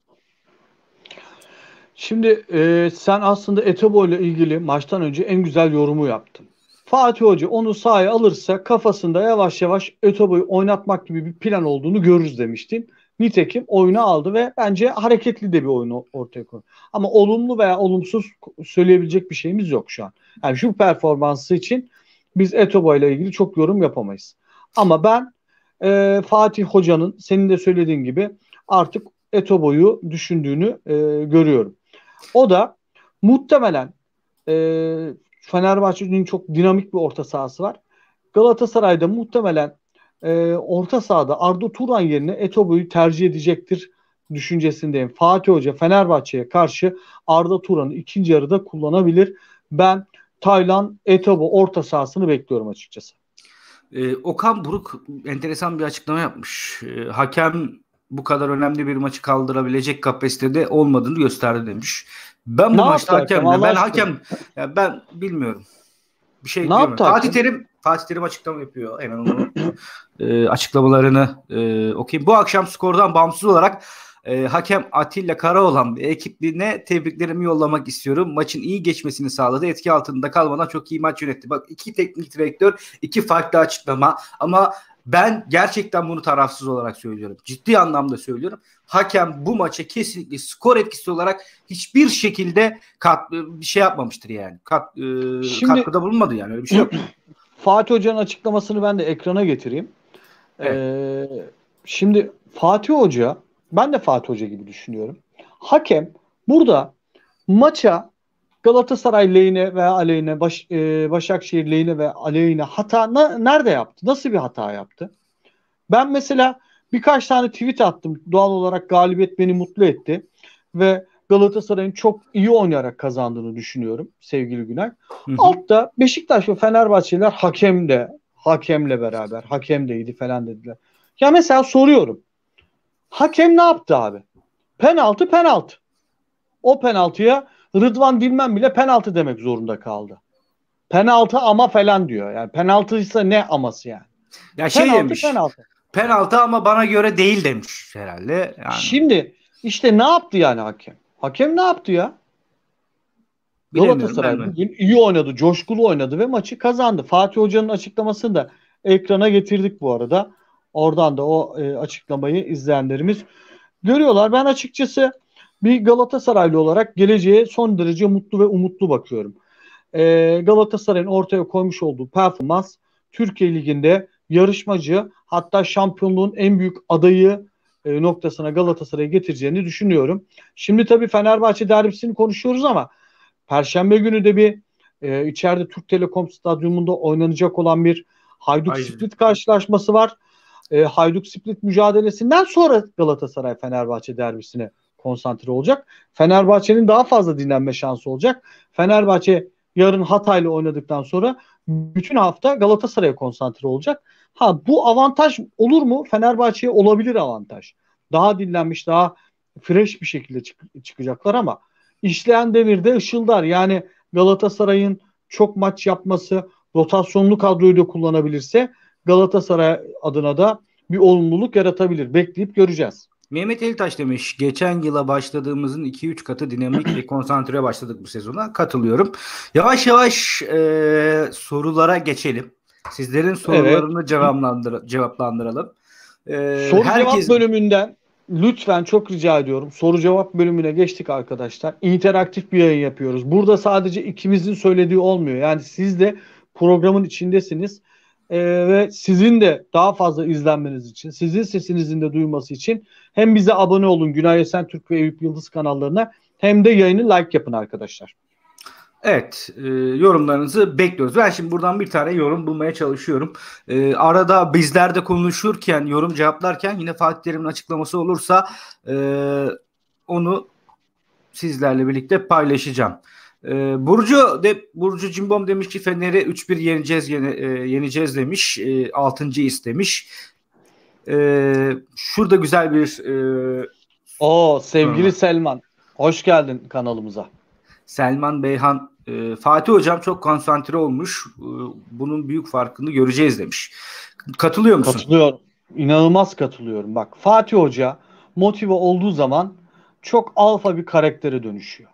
Şimdi e, sen aslında Etobo ile ilgili maçtan önce en güzel yorumu yaptın. Fatih Hoca onu sahaya alırsa kafasında yavaş yavaş Etobo'yu oynatmak gibi bir plan olduğunu görürüz demiştin. Nitekim oyunu aldı ve bence hareketli de bir oyunu ortaya koydu. Ama olumlu veya olumsuz söyleyebilecek bir şeyimiz yok şu an. Yani şu performansı için biz Etobo ile ilgili çok yorum yapamayız. Ama ben e, Fatih Hoca'nın senin de söylediğin gibi artık Etobo'yu düşündüğünü e, görüyorum. O da muhtemelen e, Fenerbahçe'nin çok dinamik bir orta sahası var. Galatasaray'da muhtemelen e, orta sahada Arda Turan yerine Etobu'yu tercih edecektir düşüncesindeyim. Fatih Hoca Fenerbahçe'ye karşı Arda Turan'ı ikinci yarıda kullanabilir. Ben Taylan Etobu orta sahasını bekliyorum açıkçası. Ee, Okan Buruk enteresan bir açıklama yapmış. Ee, hakem bu kadar önemli bir maçı kaldırabilecek kapasitede olmadığını gösterdi demiş. Ben bu ne maçta hakemle ben hakem ya ben bilmiyorum. Bir şey ne yaptı Fatih Terim Fatih Terim açıklama yapıyor. Hemen onu e, açıklamalarını e, okuyayım. Bu akşam skordan bağımsız olarak e, hakem Atilla Karaoğlan ekibine tebriklerimi yollamak istiyorum. Maçın iyi geçmesini sağladı. Etki altında kalmadan çok iyi maç yönetti. Bak iki teknik direktör, iki farklı açıklama ama ben gerçekten bunu tarafsız olarak söylüyorum. Ciddi anlamda söylüyorum. Hakem bu maça kesinlikle skor etkisi olarak hiçbir şekilde kat, bir şey yapmamıştır yani. Kat, e, Şimdi, katkıda bulunmadı yani öyle bir şey Fatih Hoca'nın açıklamasını ben de ekrana getireyim. Evet. Ee, şimdi Fatih Hoca, ben de Fatih Hoca gibi düşünüyorum. Hakem burada maça Galatasaray lehine ve aleyhine, Baş, e, Başakşehir lehine ve aleyhine hata na, nerede yaptı? Nasıl bir hata yaptı? Ben mesela birkaç tane tweet attım. Doğal olarak galibiyet beni mutlu etti. Ve Galatasaray'ın çok iyi oynayarak kazandığını düşünüyorum sevgili Günay. Hı hı. Altta Beşiktaş ve Fenerbahçeliler hakem de hakemle beraber hakem deydi falan dediler. Ya mesela soruyorum. Hakem ne yaptı abi? Penaltı penaltı. O penaltıya Rıdvan Dilmen bile penaltı demek zorunda kaldı. Penaltı ama falan diyor. Yani penaltıysa ne aması yani? Ya şey penaltı, demiş. Penaltı. Penaltı ama bana göre değil demiş herhalde. Yani. Şimdi işte ne yaptı yani hakem? Hakem ne yaptı ya? Galatasaray bugün iyi oynadı, coşkulu oynadı ve maçı kazandı. Fatih Hoca'nın açıklamasını da ekrana getirdik bu arada. Oradan da o e, açıklamayı izleyenlerimiz görüyorlar. Ben açıkçası bir Galatasaraylı olarak geleceğe son derece mutlu ve umutlu bakıyorum. Ee, Galatasaray'ın ortaya koymuş olduğu performans Türkiye Ligi'nde yarışmacı hatta şampiyonluğun en büyük adayı e, noktasına Galatasaray'ı getireceğini düşünüyorum. Şimdi tabii Fenerbahçe derbisini konuşuyoruz ama Perşembe günü de bir e, içeride Türk Telekom Stadyumunda oynanacak olan bir Hayduk Split karşılaşması var. E, Hayduk Split mücadelesinden sonra Galatasaray Fenerbahçe derbisine konsantre olacak. Fenerbahçe'nin daha fazla dinlenme şansı olacak. Fenerbahçe yarın Hatay'la oynadıktan sonra bütün hafta Galatasaray'a konsantre olacak. Ha bu avantaj olur mu? Fenerbahçe'ye olabilir avantaj. Daha dinlenmiş, daha fresh bir şekilde çık- çıkacaklar ama işleyen demirde ışıldar. Yani Galatasaray'ın çok maç yapması, rotasyonlu kadroyu da kullanabilirse Galatasaray adına da bir olumluluk yaratabilir. Bekleyip göreceğiz. Mehmet Eltaş demiş geçen yıla başladığımızın 2-3 katı dinamik ve konsantre başladık bu sezona. Katılıyorum. Yavaş yavaş e, sorulara geçelim. Sizlerin sorularını evet. cevaplandır cevaplandıralım. E, Soru herkes... cevap bölümünden lütfen çok rica ediyorum. Soru cevap bölümüne geçtik arkadaşlar. İnteraktif bir yayın yapıyoruz. Burada sadece ikimizin söylediği olmuyor. Yani siz de programın içindesiniz e, ve sizin de daha fazla izlenmeniz için, sizin sesinizin de duyulması için hem bize abone olun Günay Esen Türk ve Eyüp Yıldız kanallarına hem de yayını like yapın arkadaşlar. Evet e, yorumlarınızı bekliyoruz. Ben şimdi buradan bir tane yorum bulmaya çalışıyorum. E, arada bizler de konuşurken yorum cevaplarken yine Fatih Terim'in açıklaması olursa e, onu sizlerle birlikte paylaşacağım. Ee, Burcu de Burcu Cimbom demiş ki Fener'e 3-1 yeneceğiz e, yeneceğiz demiş. E, 6. istemiş. E, şurada güzel bir e, o sevgili hı. Selman hoş geldin kanalımıza. Selman Beyhan Fatih hocam çok konsantre olmuş. bunun büyük farkını göreceğiz demiş. Katılıyor musun? Katılıyorum. İnanılmaz katılıyorum. Bak Fatih Hoca motive olduğu zaman çok alfa bir karaktere dönüşüyor.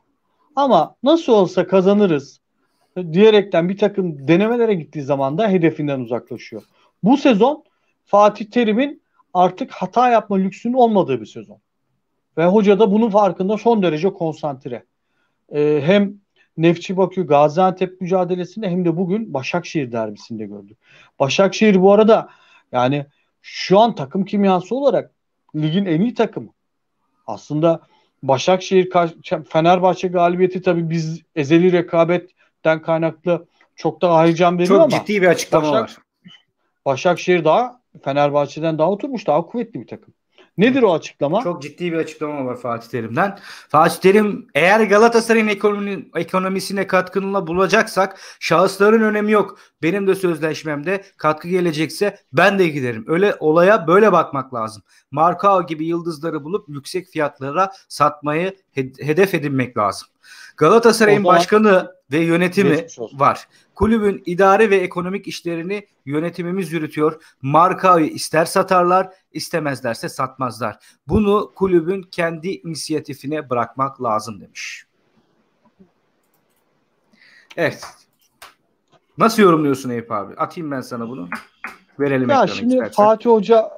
Ama nasıl olsa kazanırız diyerekten bir takım denemelere gittiği zaman da hedefinden uzaklaşıyor. Bu sezon Fatih Terim'in artık hata yapma lüksünün olmadığı bir sezon. Ve hoca da bunun farkında son derece konsantre. Ee, hem Nefçi Bakü Gaziantep mücadelesinde hem de bugün Başakşehir derbisinde gördük. Başakşehir bu arada yani şu an takım kimyası olarak ligin en iyi takımı. Aslında Başakşehir Fenerbahçe galibiyeti tabii biz ezeli rekabetten kaynaklı çok da heyecan veriyor çok ama ciddi bir açıklama Başak, var. Başakşehir daha Fenerbahçe'den daha oturmuş, daha kuvvetli bir takım. Nedir o açıklama? Çok ciddi bir açıklama var Fatih Terim'den. Fatih Terim eğer Galatasaray'ın ekonomisine katkınla bulacaksak şahısların önemi yok. Benim de sözleşmemde katkı gelecekse ben de giderim. Öyle olaya böyle bakmak lazım. Marka gibi yıldızları bulup yüksek fiyatlara satmayı hedef edinmek lazım. Galatasaray'ın başkanı ve yönetimi var. Kulübün idare ve ekonomik işlerini yönetimimiz yürütüyor. Markayı ister satarlar, istemezlerse satmazlar. Bunu kulübün kendi inisiyatifine bırakmak lazım demiş. Evet. Nasıl yorumluyorsun Eyüp abi? Atayım ben sana bunu. Verelim ya şimdi istersen. Fatih Hoca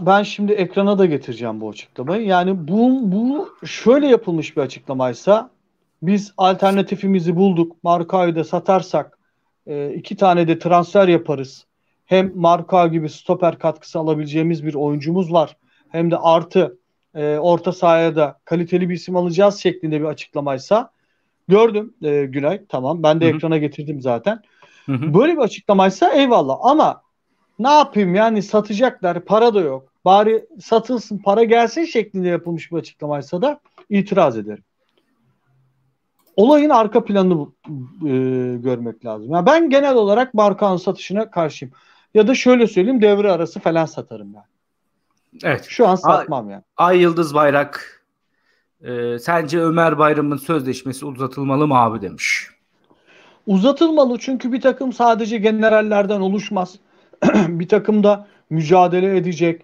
ben şimdi ekrana da getireceğim bu açıklamayı. Yani bu bu şöyle yapılmış bir açıklamaysa biz alternatifimizi bulduk. Markao'yu da satarsak e, iki tane de transfer yaparız. Hem Markao gibi stoper katkısı alabileceğimiz bir oyuncumuz var. Hem de artı e, orta sahaya da kaliteli bir isim alacağız şeklinde bir açıklamaysa gördüm e, Günay tamam ben de Hı-hı. ekrana getirdim zaten. Hı-hı. Böyle bir açıklamaysa eyvallah ama ne yapayım yani satacaklar para da yok bari satılsın para gelsin şeklinde yapılmış bir açıklamaysa da itiraz ederim olayın arka planını e, görmek lazım. Yani ben genel olarak markanın satışına karşıyım. Ya da şöyle söyleyeyim devre arası falan satarım ben. Evet. Şu an satmam Ay, yani. Ay Yıldız Bayrak e, sence Ömer Bayram'ın sözleşmesi uzatılmalı mı abi demiş. Uzatılmalı çünkü bir takım sadece generallerden oluşmaz. bir takım da mücadele edecek.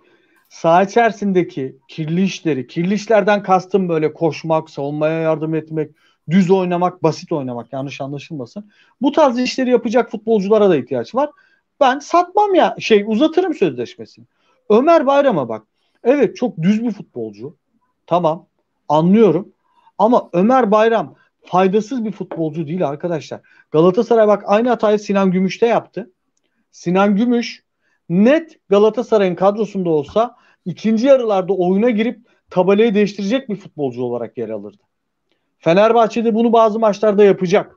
Saha içerisindeki kirli işleri, kirli işlerden kastım böyle koşmak, savunmaya yardım etmek, düz oynamak, basit oynamak yanlış anlaşılmasın. Bu tarz işleri yapacak futbolculara da ihtiyaç var. Ben satmam ya şey uzatırım sözleşmesini. Ömer Bayram'a bak. Evet çok düz bir futbolcu. Tamam anlıyorum. Ama Ömer Bayram faydasız bir futbolcu değil arkadaşlar. Galatasaray bak aynı hatayı Sinan Gümüş'te yaptı. Sinan Gümüş net Galatasaray'ın kadrosunda olsa ikinci yarılarda oyuna girip tabelayı değiştirecek bir futbolcu olarak yer alırdı. Fenerbahçe de bunu bazı maçlarda yapacak.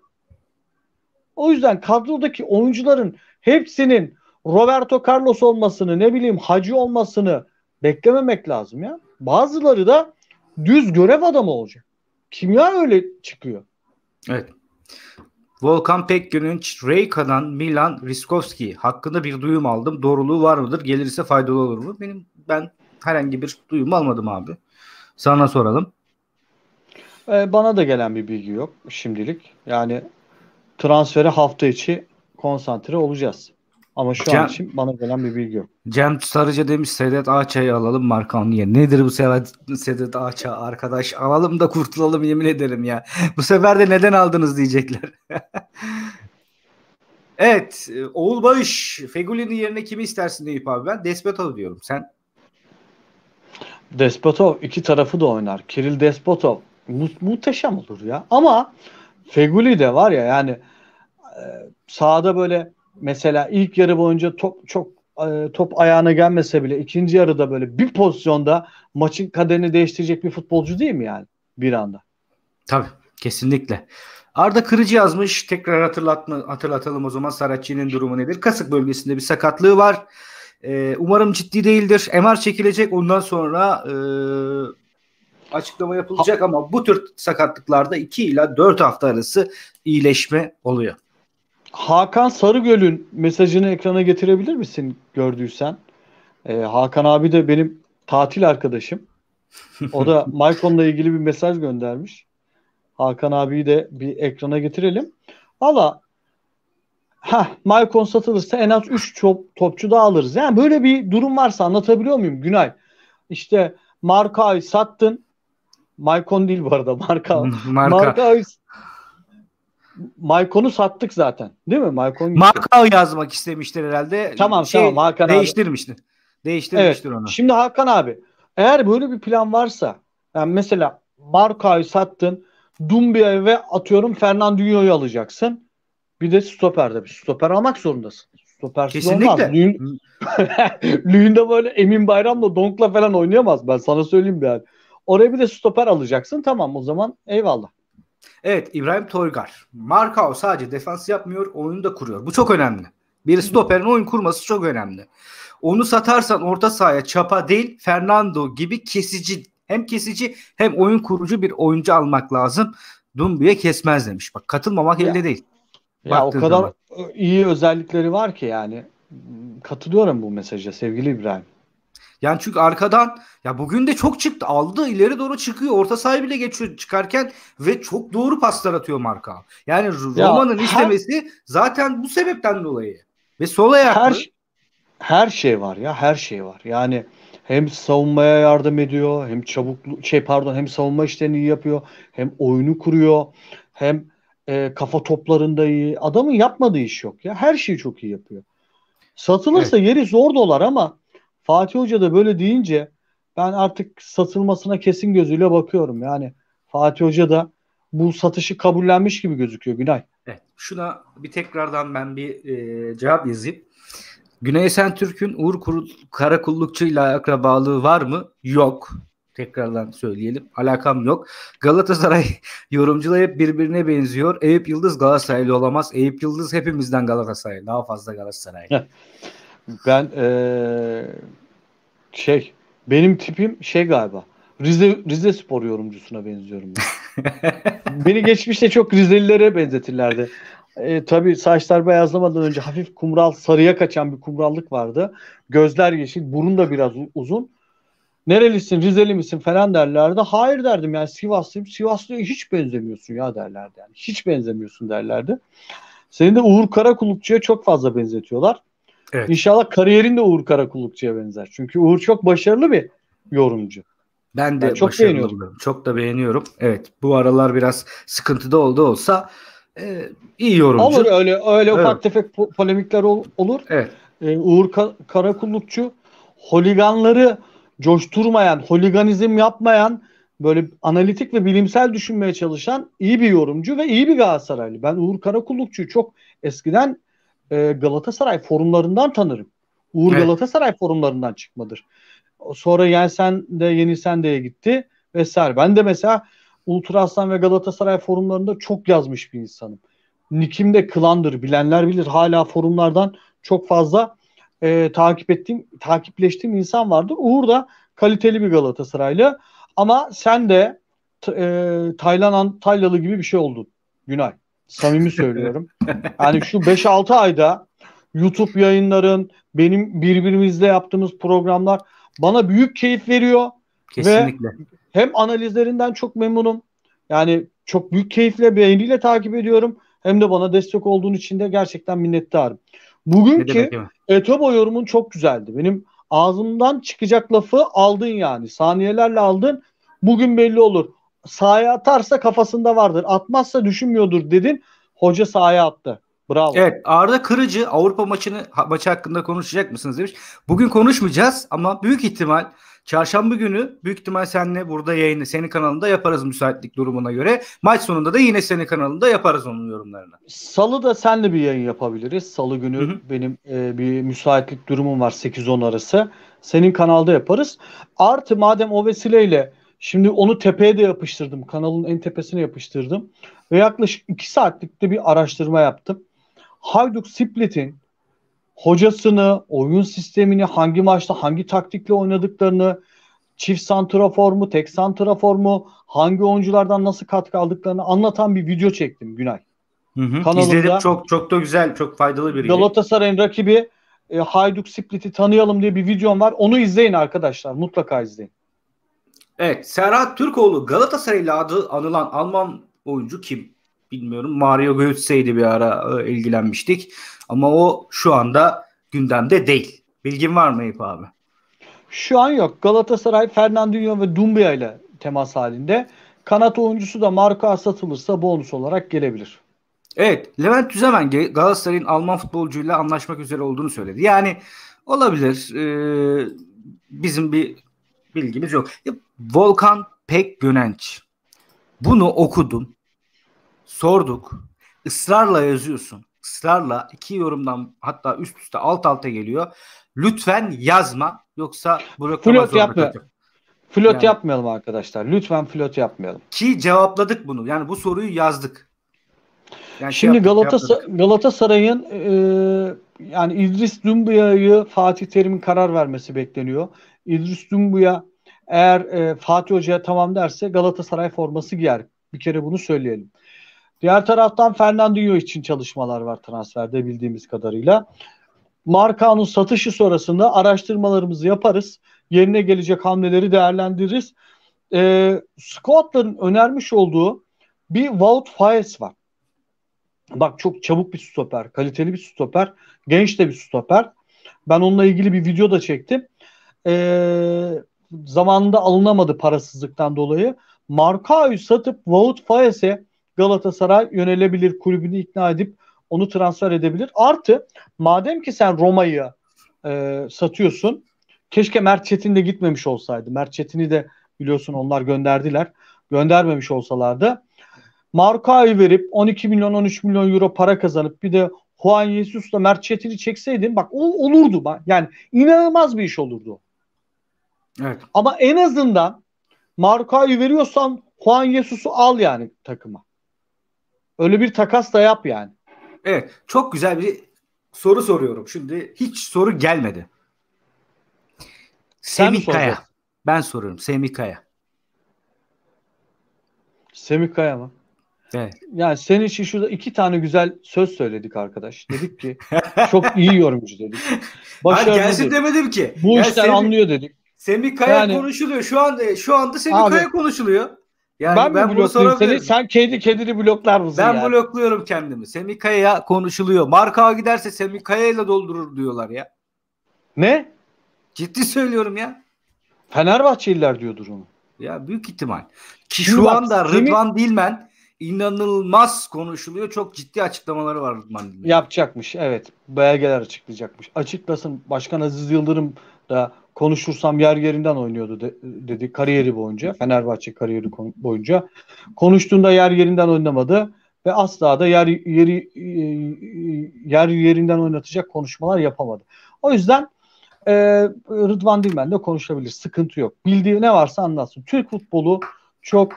O yüzden kadrodaki oyuncuların hepsinin Roberto Carlos olmasını, ne bileyim Hacı olmasını beklememek lazım ya. Bazıları da düz görev adamı olacak. Kimya öyle çıkıyor. Evet. Volkan Pekgün'ün Reyka'dan Milan Riskovski hakkında bir duyum aldım. Doğruluğu var mıdır? Gelirse faydalı olur mu? Benim ben herhangi bir duyum almadım abi. Sana soralım. E, bana da gelen bir bilgi yok şimdilik. Yani transferi hafta içi konsantre olacağız. Ama şu Cem, an için bana gelen bir bilgi yok. Cem Sarıca demiş Sedat Ağaçay'ı alalım niye? Nedir bu Sedat, Sedat Ağaçay arkadaş? Alalım da kurtulalım yemin ederim ya. Bu sefer de neden aldınız diyecekler. evet. E, Oğul Bağış. Fegüli'nin yerine kimi istersin deyip abi ben? Despotov diyorum. Sen? Despotov iki tarafı da oynar. Kiril Despotov mu- muhteşem olur ya. Ama Feguli de var ya yani e, sahada böyle mesela ilk yarı boyunca top çok e, top ayağına gelmese bile ikinci yarıda böyle bir pozisyonda maçın kaderini değiştirecek bir futbolcu değil mi yani bir anda? Tabii kesinlikle. Arda Kırıcı yazmış. Tekrar hatırlatma, hatırlatalım o zaman Saratçı'nın durumu nedir? Kasık bölgesinde bir sakatlığı var. Ee, umarım ciddi değildir. MR çekilecek. Ondan sonra e, açıklama yapılacak ama bu tür sakatlıklarda 2 ila 4 hafta arası iyileşme oluyor. Hakan Sarıgöl'ün mesajını ekrana getirebilir misin gördüysen? Ee, Hakan abi de benim tatil arkadaşım. O da Maicon'la ilgili bir mesaj göndermiş. Hakan abiyi de bir ekrana getirelim. Valla ha Maicon satılırsa en az 3 top, topçu da alırız. Yani böyle bir durum varsa anlatabiliyor muyum Günay? İşte Markay sattın. Maicon değil bu arada marka. marka. marka Maykon'u sattık zaten. Değil mi? Maicon Marka yazmak istemiştir herhalde. Tamam şey, tamam Hakan değiştirmişti. Abi. Değiştirmiştir evet. onu. Şimdi Hakan abi eğer böyle bir plan varsa yani mesela Marka'yı sattın Dumbia'yı ve atıyorum Fernandinho'yu alacaksın. Bir de stoper de bir stoper almak zorundasın. Stopersiz Kesinlikle. olmaz. Lüyün, Lüyün de böyle Emin Bayram'la Donk'la falan oynayamaz ben sana söyleyeyim yani. Oraya bir de stoper alacaksın. Tamam o zaman eyvallah. Evet İbrahim Toygar. Markao sadece defans yapmıyor oyunu da kuruyor. Bu çok önemli. Bir stoperin oyun kurması çok önemli. Onu satarsan orta sahaya çapa değil Fernando gibi kesici hem kesici hem oyun kurucu bir oyuncu almak lazım. Dumbu'ya kesmez demiş. Bak katılmamak ya, elde değil. Ya o kadar zaman. iyi özellikleri var ki yani. Katılıyorum bu mesaja sevgili İbrahim. Yani çünkü arkadan ya bugün de çok çıktı. Aldı ileri doğru çıkıyor. Orta sahayı bile geçiyor çıkarken ve çok doğru paslar atıyor marka. Yani Roma'nın istemesi her, zaten bu sebepten dolayı. Ve sol ayaklı. Her, her şey var ya her şey var. Yani hem savunmaya yardım ediyor hem çabuk şey pardon hem savunma işlerini iyi yapıyor hem oyunu kuruyor hem e, kafa toplarında iyi. Adamın yapmadığı iş yok ya. Her şeyi çok iyi yapıyor. Satılırsa evet. yeri zor dolar ama Fatih Hoca da böyle deyince ben artık satılmasına kesin gözüyle bakıyorum. Yani Fatih Hoca da bu satışı kabullenmiş gibi gözüküyor Günay. Evet, şuna bir tekrardan ben bir e, cevap yazayım. Güney Sentürk'ün Uğur Kurul, Karakullukçu ile akrabalığı var mı? Yok. Tekrardan söyleyelim. Alakam yok. Galatasaray yorumcular hep birbirine benziyor. Eyüp Yıldız Galatasaraylı olamaz. Eyüp Yıldız hepimizden Galatasaray. Daha fazla Galatasaray. Ben ee, şey benim tipim şey galiba. Rize Rize spor yorumcusuna benziyorum. Beni geçmişte çok Rizelilere benzetirlerdi. E, tabii saçlar beyazlamadan önce hafif kumral sarıya kaçan bir kumrallık vardı. Gözler yeşil, burun da biraz uzun. Nerelisin, Rizeli misin falan derlerdi. Hayır derdim yani Sivaslıyım. Sivaslı'ya hiç benzemiyorsun ya derlerdi. Yani. Hiç benzemiyorsun derlerdi. Seni de Uğur Karakulukçu'ya çok fazla benzetiyorlar. Evet. İnşallah kariyerin de Uğur Karakullukçu'ya benzer. Çünkü Uğur çok başarılı bir yorumcu. Ben de yani çok beğeniyorum. Çok da beğeniyorum. Evet. Bu aralar biraz sıkıntıda oldu olsa e, iyi yorumcu. Olur öyle öyle evet. ufak tefek po- polemikler ol- olur. Evet. E, Uğur Ka- Karakullukçu holiganları coşturmayan, holiganizm yapmayan, böyle analitik ve bilimsel düşünmeye çalışan iyi bir yorumcu ve iyi bir Galatasaraylı. Ben Uğur Karakullukçu'yu çok eskiden e, Galatasaray forumlarından tanırım. Uğur evet. Galatasaray forumlarından çıkmadır. Sonra Yensen de Yenilsen de'ye gitti vesaire. Ben de mesela Ultra Aslan ve Galatasaray forumlarında çok yazmış bir insanım. Nikim de klandır. Bilenler bilir. Hala forumlardan çok fazla e, takip ettiğim, takipleştiğim insan vardır. Uğur da kaliteli bir Galatasaraylı. Ama sen de e, Taylan Antalyalı gibi bir şey oldun. Günay. Samimi söylüyorum. Yani şu 5-6 ayda YouTube yayınların, benim birbirimizle yaptığımız programlar bana büyük keyif veriyor. Kesinlikle. Ve hem analizlerinden çok memnunum. Yani çok büyük keyifle, beğeniyle takip ediyorum. Hem de bana destek olduğun için de gerçekten minnettarım. Bugünkü Etobo yorumun çok güzeldi. Benim ağzımdan çıkacak lafı aldın yani. Saniyelerle aldın. Bugün belli olur sahaya atarsa kafasında vardır. Atmazsa düşünmüyordur dedin. Hoca sahaya attı. Bravo. Evet Arda Kırıcı Avrupa maçını maçı hakkında konuşacak mısınız demiş. Bugün konuşmayacağız ama büyük ihtimal çarşamba günü büyük ihtimal seninle burada yayını senin kanalında yaparız müsaitlik durumuna göre. Maç sonunda da yine senin kanalında yaparız onun yorumlarını. Salı da senle bir yayın yapabiliriz. Salı günü Hı-hı. benim e, bir müsaitlik durumum var 8-10 arası. Senin kanalda yaparız. Artı madem o vesileyle Şimdi onu tepeye de yapıştırdım. Kanalın en tepesine yapıştırdım. Ve yaklaşık 2 saatlikte bir araştırma yaptım. Hayduk Split'in hocasını, oyun sistemini, hangi maçta hangi taktikle oynadıklarını, çift santrafor mu, tek santrafor mu, hangi oyunculardan nasıl katkı aldıklarını anlatan bir video çektim Günay. Hı hı. İzledim çok çok da güzel, çok faydalı bir Galatasaray'ın rakibi e, Hayduk Split'i tanıyalım diye bir videom var. Onu izleyin arkadaşlar. Mutlaka izleyin. Evet Serhat Türkoğlu Galatasaray'la adı anılan Alman oyuncu kim? Bilmiyorum. Mario Götze'ydi bir ara e, ilgilenmiştik. Ama o şu anda gündemde değil. Bilgin var mı Eyüp abi? Şu an yok. Galatasaray Fernandinho ve Dumbia ile temas halinde. Kanat oyuncusu da marka satılırsa bonus olarak gelebilir. Evet. Levent Tüzemen Galatasaray'ın Alman futbolcuyla anlaşmak üzere olduğunu söyledi. Yani olabilir. Ee, bizim bir bilgimiz yok. E, Volkan Pek Gönenç. Bunu okudum. Sorduk. Israrla yazıyorsun. Israrla iki yorumdan hatta üst üste alt alta geliyor. Lütfen yazma. Yoksa bırakamaz. Flört yapma. Flört yani. yapmayalım arkadaşlar. Lütfen flört yapmayalım. Ki cevapladık bunu. Yani bu soruyu yazdık. Yani şey Şimdi şey Galata Galatasaray'ın e, yani İdris Dumbuya'yı Fatih Terim'in karar vermesi bekleniyor. İdris Dumbuya eğer e, Fatih Hoca'ya tamam derse Galatasaray forması giyer. Bir kere bunu söyleyelim. Diğer taraftan Fernandinho için çalışmalar var transferde bildiğimiz kadarıyla. Markao'nun satışı sonrasında araştırmalarımızı yaparız. Yerine gelecek hamleleri değerlendiririz. E, Scott'ların önermiş olduğu bir Wout Faes var. Bak çok çabuk bir stoper, kaliteli bir stoper, genç de bir stoper. Ben onunla ilgili bir video da çektim e, zamanında alınamadı parasızlıktan dolayı. Marka'yı satıp Wout Fayes'e Galatasaray yönelebilir. Kulübünü ikna edip onu transfer edebilir. Artı madem ki sen Roma'yı e, satıyorsun keşke Mert Çetin de gitmemiş olsaydı. Mert Çetin'i de biliyorsun onlar gönderdiler. Göndermemiş olsalardı. Marka'yı verip 12 milyon 13 milyon euro para kazanıp bir de Juan Jesus'la Mert Çetin'i çekseydin bak o olurdu. Bak. Yani inanılmaz bir iş olurdu. Evet. Ama en azından markayı veriyorsan Juan Jesus'u al yani takıma. Öyle bir takas da yap yani. Evet. Çok güzel bir soru soruyorum. Şimdi hiç soru gelmedi. Sen Semih Kaya. Ben soruyorum. Semih Kaya. Semih Kaya mı? Evet. Yani senin için şurada iki tane güzel söz söyledik arkadaş. Dedik ki çok iyi yorumcu dedik. Başarılı gelsin dedik. demedim ki. Bu ya işten Semih... anlıyor dedik. Semih Kaya yani, konuşuluyor. Şu anda şu anda Semih abi, Kaya konuşuluyor. Yani ben, ben mi blokluyorum Sen kedi kedini bloklar mısın Ben yani? blokluyorum kendimi. Semih Kaya konuşuluyor. Marka giderse Semih Kaya ile doldurur diyorlar ya. Ne? Ciddi söylüyorum ya. Fenerbahçeliler diyordur onu. Ya büyük ihtimal. Ki şu Bak, anda Rıdvan Semih... Dilmen inanılmaz konuşuluyor. Çok ciddi açıklamaları var Rıdvan Dilmen. Yapacakmış evet. Belgeler açıklayacakmış. Açıklasın Başkan Aziz Yıldırım da konuşursam yer yerinden oynuyordu de, dedi kariyeri boyunca. Fenerbahçe kariyeri boyunca. Konuştuğunda yer yerinden oynamadı ve asla da yer yeri e, yer yerinden oynatacak konuşmalar yapamadı. O yüzden e, Rıdvan de konuşabilir. Sıkıntı yok. Bildiği ne varsa anlatsın. Türk futbolu çok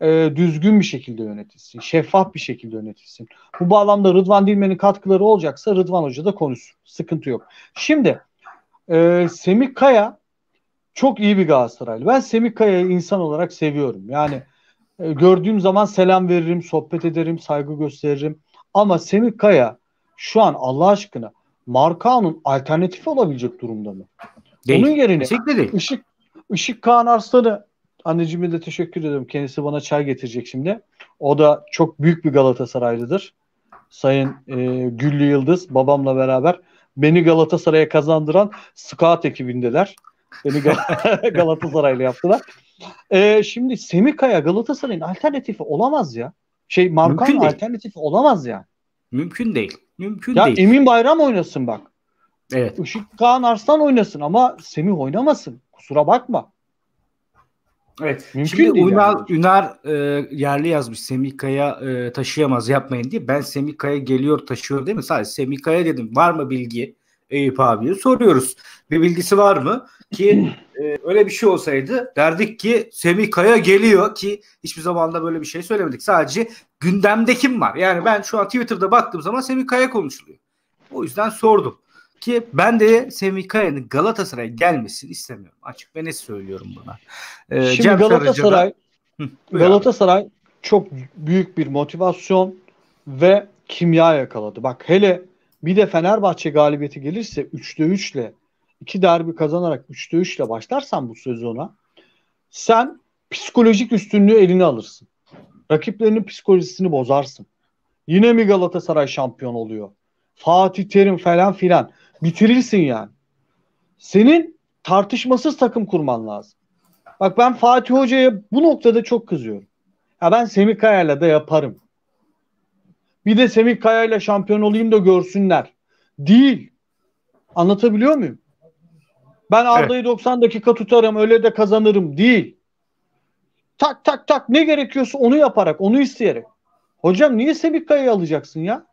e, düzgün bir şekilde yönetilsin. Şeffaf bir şekilde yönetilsin. Bu bağlamda Rıdvan Dilmen'in katkıları olacaksa Rıdvan Hoca da konuşsun. Sıkıntı yok. Şimdi e, Semih Kaya çok iyi bir Galatasaraylı. Ben Semih Kaya'yı insan olarak seviyorum. Yani e, gördüğüm zaman selam veririm, sohbet ederim, saygı gösteririm. Ama Semih Kaya şu an Allah aşkına Markaanın alternatifi olabilecek durumda mı? Değil. Onun yerine Kesinlikle değil. Işık, Işık Kaan Arslan'ı anneciğime de teşekkür ediyorum. Kendisi bana çay getirecek şimdi. O da çok büyük bir Galatasaraylıdır. Sayın e, Güllü Yıldız babamla beraber beni Galatasaray'a kazandıran scout ekibindeler. Beni Gal- Galatasaray'la yaptılar. Ee, şimdi Semikaya Galatasaray'ın alternatifi olamaz ya. Şey Markan alternatifi olamaz ya. Mümkün değil. Mümkün ya değil. Emin Bayram oynasın bak. Evet. Işık Kaan Arslan oynasın ama Semih oynamasın. Kusura bakma. Evet. Mümkün Şimdi Ünal, yani. Ünar e, yerli yazmış Semikaya e, taşıyamaz yapmayın diye. Ben Semikaya geliyor taşıyor değil mi? Sadece Semikaya dedim var mı bilgi Eyüp abiye soruyoruz. Bir bilgisi var mı? Ki e, öyle bir şey olsaydı derdik ki Semikaya geliyor ki hiçbir zaman da böyle bir şey söylemedik. Sadece gündemde kim var? Yani ben şu an Twitter'da baktığım zaman Semih konuşuluyor. O yüzden sordum. Ki ben de Semih Galatasaray gelmesini istemiyorum. Açık ve net söylüyorum buna. Ee, Şimdi Cem Galatasaray Hı, Galatasaray abi. çok büyük bir motivasyon ve kimya yakaladı. Bak hele bir de Fenerbahçe galibiyeti gelirse 3'te 3'le iki derbi kazanarak 3'te 3'le başlarsan bu sezona sen psikolojik üstünlüğü eline alırsın. Rakiplerinin psikolojisini bozarsın. Yine mi Galatasaray şampiyon oluyor? Fatih Terim falan filan. Bitirirsin yani. Senin tartışmasız takım kurman lazım. Bak ben Fatih Hoca'ya bu noktada çok kızıyorum. Ya ben Semih Kaya'yla da yaparım. Bir de Semih Kaya'yla şampiyon olayım da görsünler. Değil. Anlatabiliyor muyum? Ben Arda'yı evet. 90 dakika tutarım öyle de kazanırım. Değil. Tak tak tak ne gerekiyorsa onu yaparak, onu isteyerek. Hocam niye Semih Kaya'yı alacaksın ya?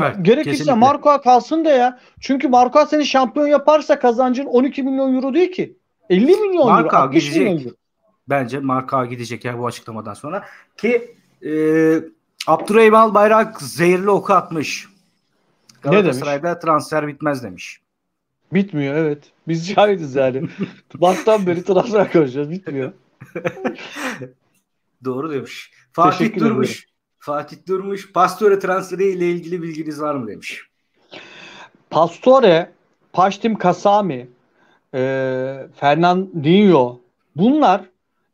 Evet, Gerekirse kesinlikle. Marko'a kalsın da ya. Çünkü Marko'a seni şampiyon yaparsa kazancın 12 milyon euro değil ki. 50 milyon Marka euro. Marko'a gidecek. Milyon euro. Bence Marko'a gidecek ya bu açıklamadan sonra. Ki e, Abdurrahim Bayrak zehirli oku atmış. Galatasaray'da ne demiş? transfer bitmez demiş. Bitmiyor evet. Biz şahidiz yani. Baktan beri transfer konuşuyoruz. Bitmiyor. Doğru demiş. Fatih Teşekkür Durmuş. Ederim. Fatih Durmuş Pastore transferi ile ilgili bilginiz var mı demiş. Pastore, Paştim Kasami, e, Fernandinho bunlar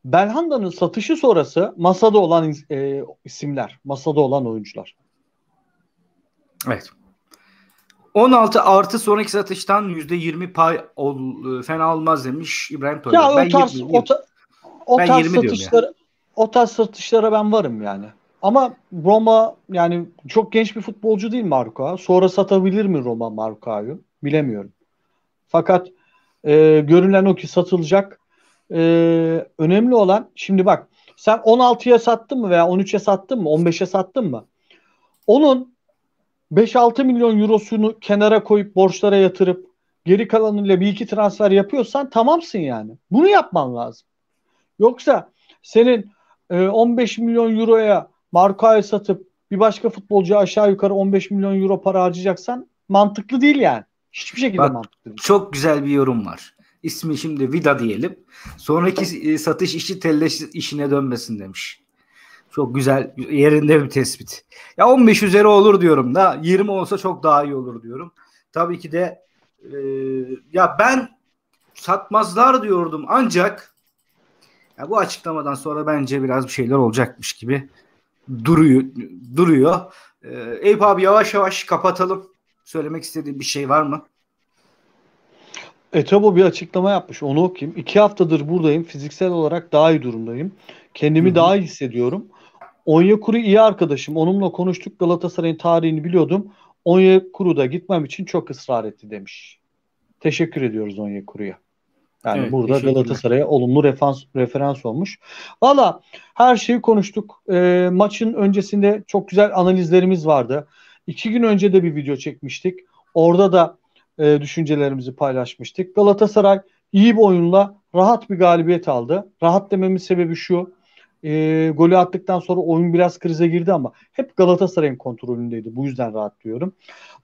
Belhanda'nın satışı sonrası masada olan e, isimler, masada olan oyuncular. Evet. 16 artı sonraki satıştan %20 pay ol, e, fena olmaz demiş İbrahim Toygar. Ya o tarz, 20, o, ta, o tarz satışlara, yani. o tarz satışlara ben varım yani. Ama Roma yani çok genç bir futbolcu değil Marka. Sonra satabilir mi Roma Marka'yı? Bilemiyorum. Fakat e, görünen o ki satılacak. E, önemli olan şimdi bak sen 16'ya sattın mı veya 13'e sattın mı 15'e sattın mı? Onun 5-6 milyon eurosunu kenara koyup borçlara yatırıp geri kalanıyla bir iki transfer yapıyorsan tamamsın yani. Bunu yapman lazım. Yoksa senin e, 15 milyon euroya Marko'yu satıp bir başka futbolcuya aşağı yukarı 15 milyon euro para harcayacaksan mantıklı değil yani. Hiçbir şekilde Bak, mantıklı değil. Çok güzel bir yorum var. İsmi şimdi Vida diyelim. Sonraki e, satış işi telleş işine dönmesin demiş. Çok güzel yerinde bir tespit. Ya 15 üzeri olur diyorum da 20 olsa çok daha iyi olur diyorum. Tabii ki de e, ya ben satmazlar diyordum ancak ya bu açıklamadan sonra bence biraz bir şeyler olacakmış gibi duruyor. duruyor. Ee, Eyüp abi yavaş yavaş kapatalım. Söylemek istediğin bir şey var mı? Etebo bir açıklama yapmış. Onu okuyayım. İki haftadır buradayım. Fiziksel olarak daha iyi durumdayım. Kendimi Hı-hı. daha iyi hissediyorum. Onyekuru iyi arkadaşım. Onunla konuştuk. Galatasaray'ın tarihini biliyordum. Onyekuru da gitmem için çok ısrar etti demiş. Teşekkür ediyoruz Onyekuru'ya. Yani evet, burada Galatasaray'a olumlu referans, referans olmuş. Valla her şeyi konuştuk. E, maçın öncesinde çok güzel analizlerimiz vardı. İki gün önce de bir video çekmiştik. Orada da e, düşüncelerimizi paylaşmıştık. Galatasaray iyi bir oyunla rahat bir galibiyet aldı. Rahat dememin sebebi şu. E, golü attıktan sonra oyun biraz krize girdi ama hep Galatasaray'ın kontrolündeydi. Bu yüzden rahat diyorum.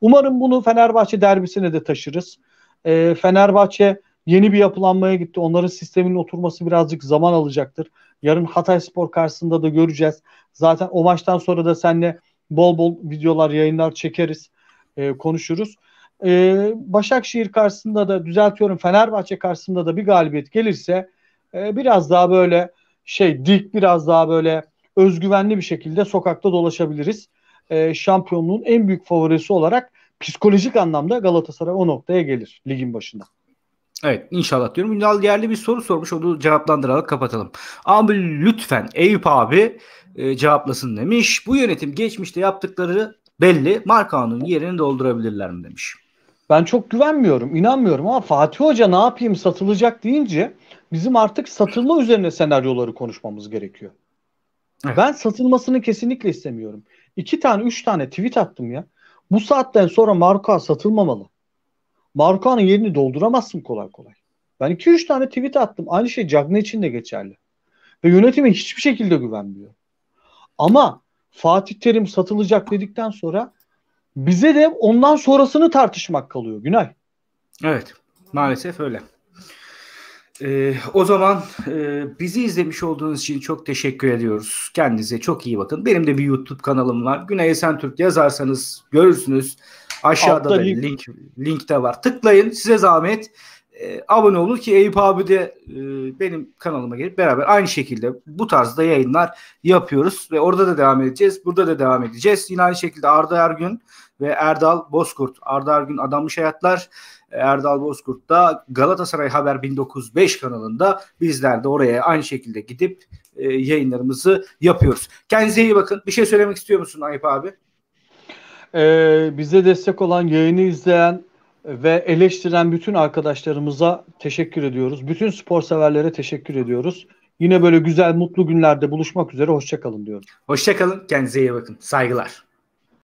Umarım bunu Fenerbahçe derbisine de taşırız. E, Fenerbahçe yeni bir yapılanmaya gitti. Onların sistemin oturması birazcık zaman alacaktır. Yarın Hatay Spor karşısında da göreceğiz. Zaten o maçtan sonra da seninle bol bol videolar, yayınlar çekeriz, e, konuşuruz. E, Başakşehir karşısında da düzeltiyorum Fenerbahçe karşısında da bir galibiyet gelirse e, biraz daha böyle şey dik biraz daha böyle özgüvenli bir şekilde sokakta dolaşabiliriz. E, şampiyonluğun en büyük favorisi olarak psikolojik anlamda Galatasaray o noktaya gelir ligin başında. Evet inşallah diyorum. Ünal yerli bir soru sormuş onu cevaplandıralım, kapatalım. Abi lütfen Eyüp abi e, cevaplasın demiş. Bu yönetim geçmişte yaptıkları belli. Markanın yerini doldurabilirler mi demiş. Ben çok güvenmiyorum, inanmıyorum ama Fatih Hoca ne yapayım satılacak deyince bizim artık satılma üzerine senaryoları konuşmamız gerekiyor. Evet. Ben satılmasını kesinlikle istemiyorum. İki tane, üç tane tweet attım ya. Bu saatten sonra marka satılmamalı. Marko'nun yerini dolduramazsın kolay kolay. Ben 2-3 tane tweet attım. Aynı şey Cagney için de geçerli. Ve yönetime hiçbir şekilde güvenmiyor. Ama Fatih Terim satılacak dedikten sonra bize de ondan sonrasını tartışmak kalıyor Günay. Evet maalesef öyle. Ee, o zaman e, bizi izlemiş olduğunuz için çok teşekkür ediyoruz. Kendinize çok iyi bakın. Benim de bir YouTube kanalım var. Günay Türk yazarsanız görürsünüz. Aşağıda Altta da link. link linkte var. Tıklayın size zahmet. E, abone olun ki Eyüp abi de e, benim kanalıma gelip beraber aynı şekilde bu tarzda yayınlar yapıyoruz ve orada da devam edeceğiz. Burada da devam edeceğiz. Yine aynı şekilde Arda Ergün ve Erdal Bozkurt. Arda Ergün adammış Hayatlar, e, Erdal Bozkurt da Galatasaray Haber 1905 kanalında bizler de oraya aynı şekilde gidip e, yayınlarımızı yapıyoruz. Kendinize iyi bakın. Bir şey söylemek istiyor musun Ayıp abi? Ee, bize destek olan, yayını izleyen ve eleştiren bütün arkadaşlarımıza teşekkür ediyoruz. Bütün spor severlere teşekkür ediyoruz. Yine böyle güzel, mutlu günlerde buluşmak üzere. Hoşçakalın diyorum. Hoşçakalın. Kendinize iyi bakın. Saygılar.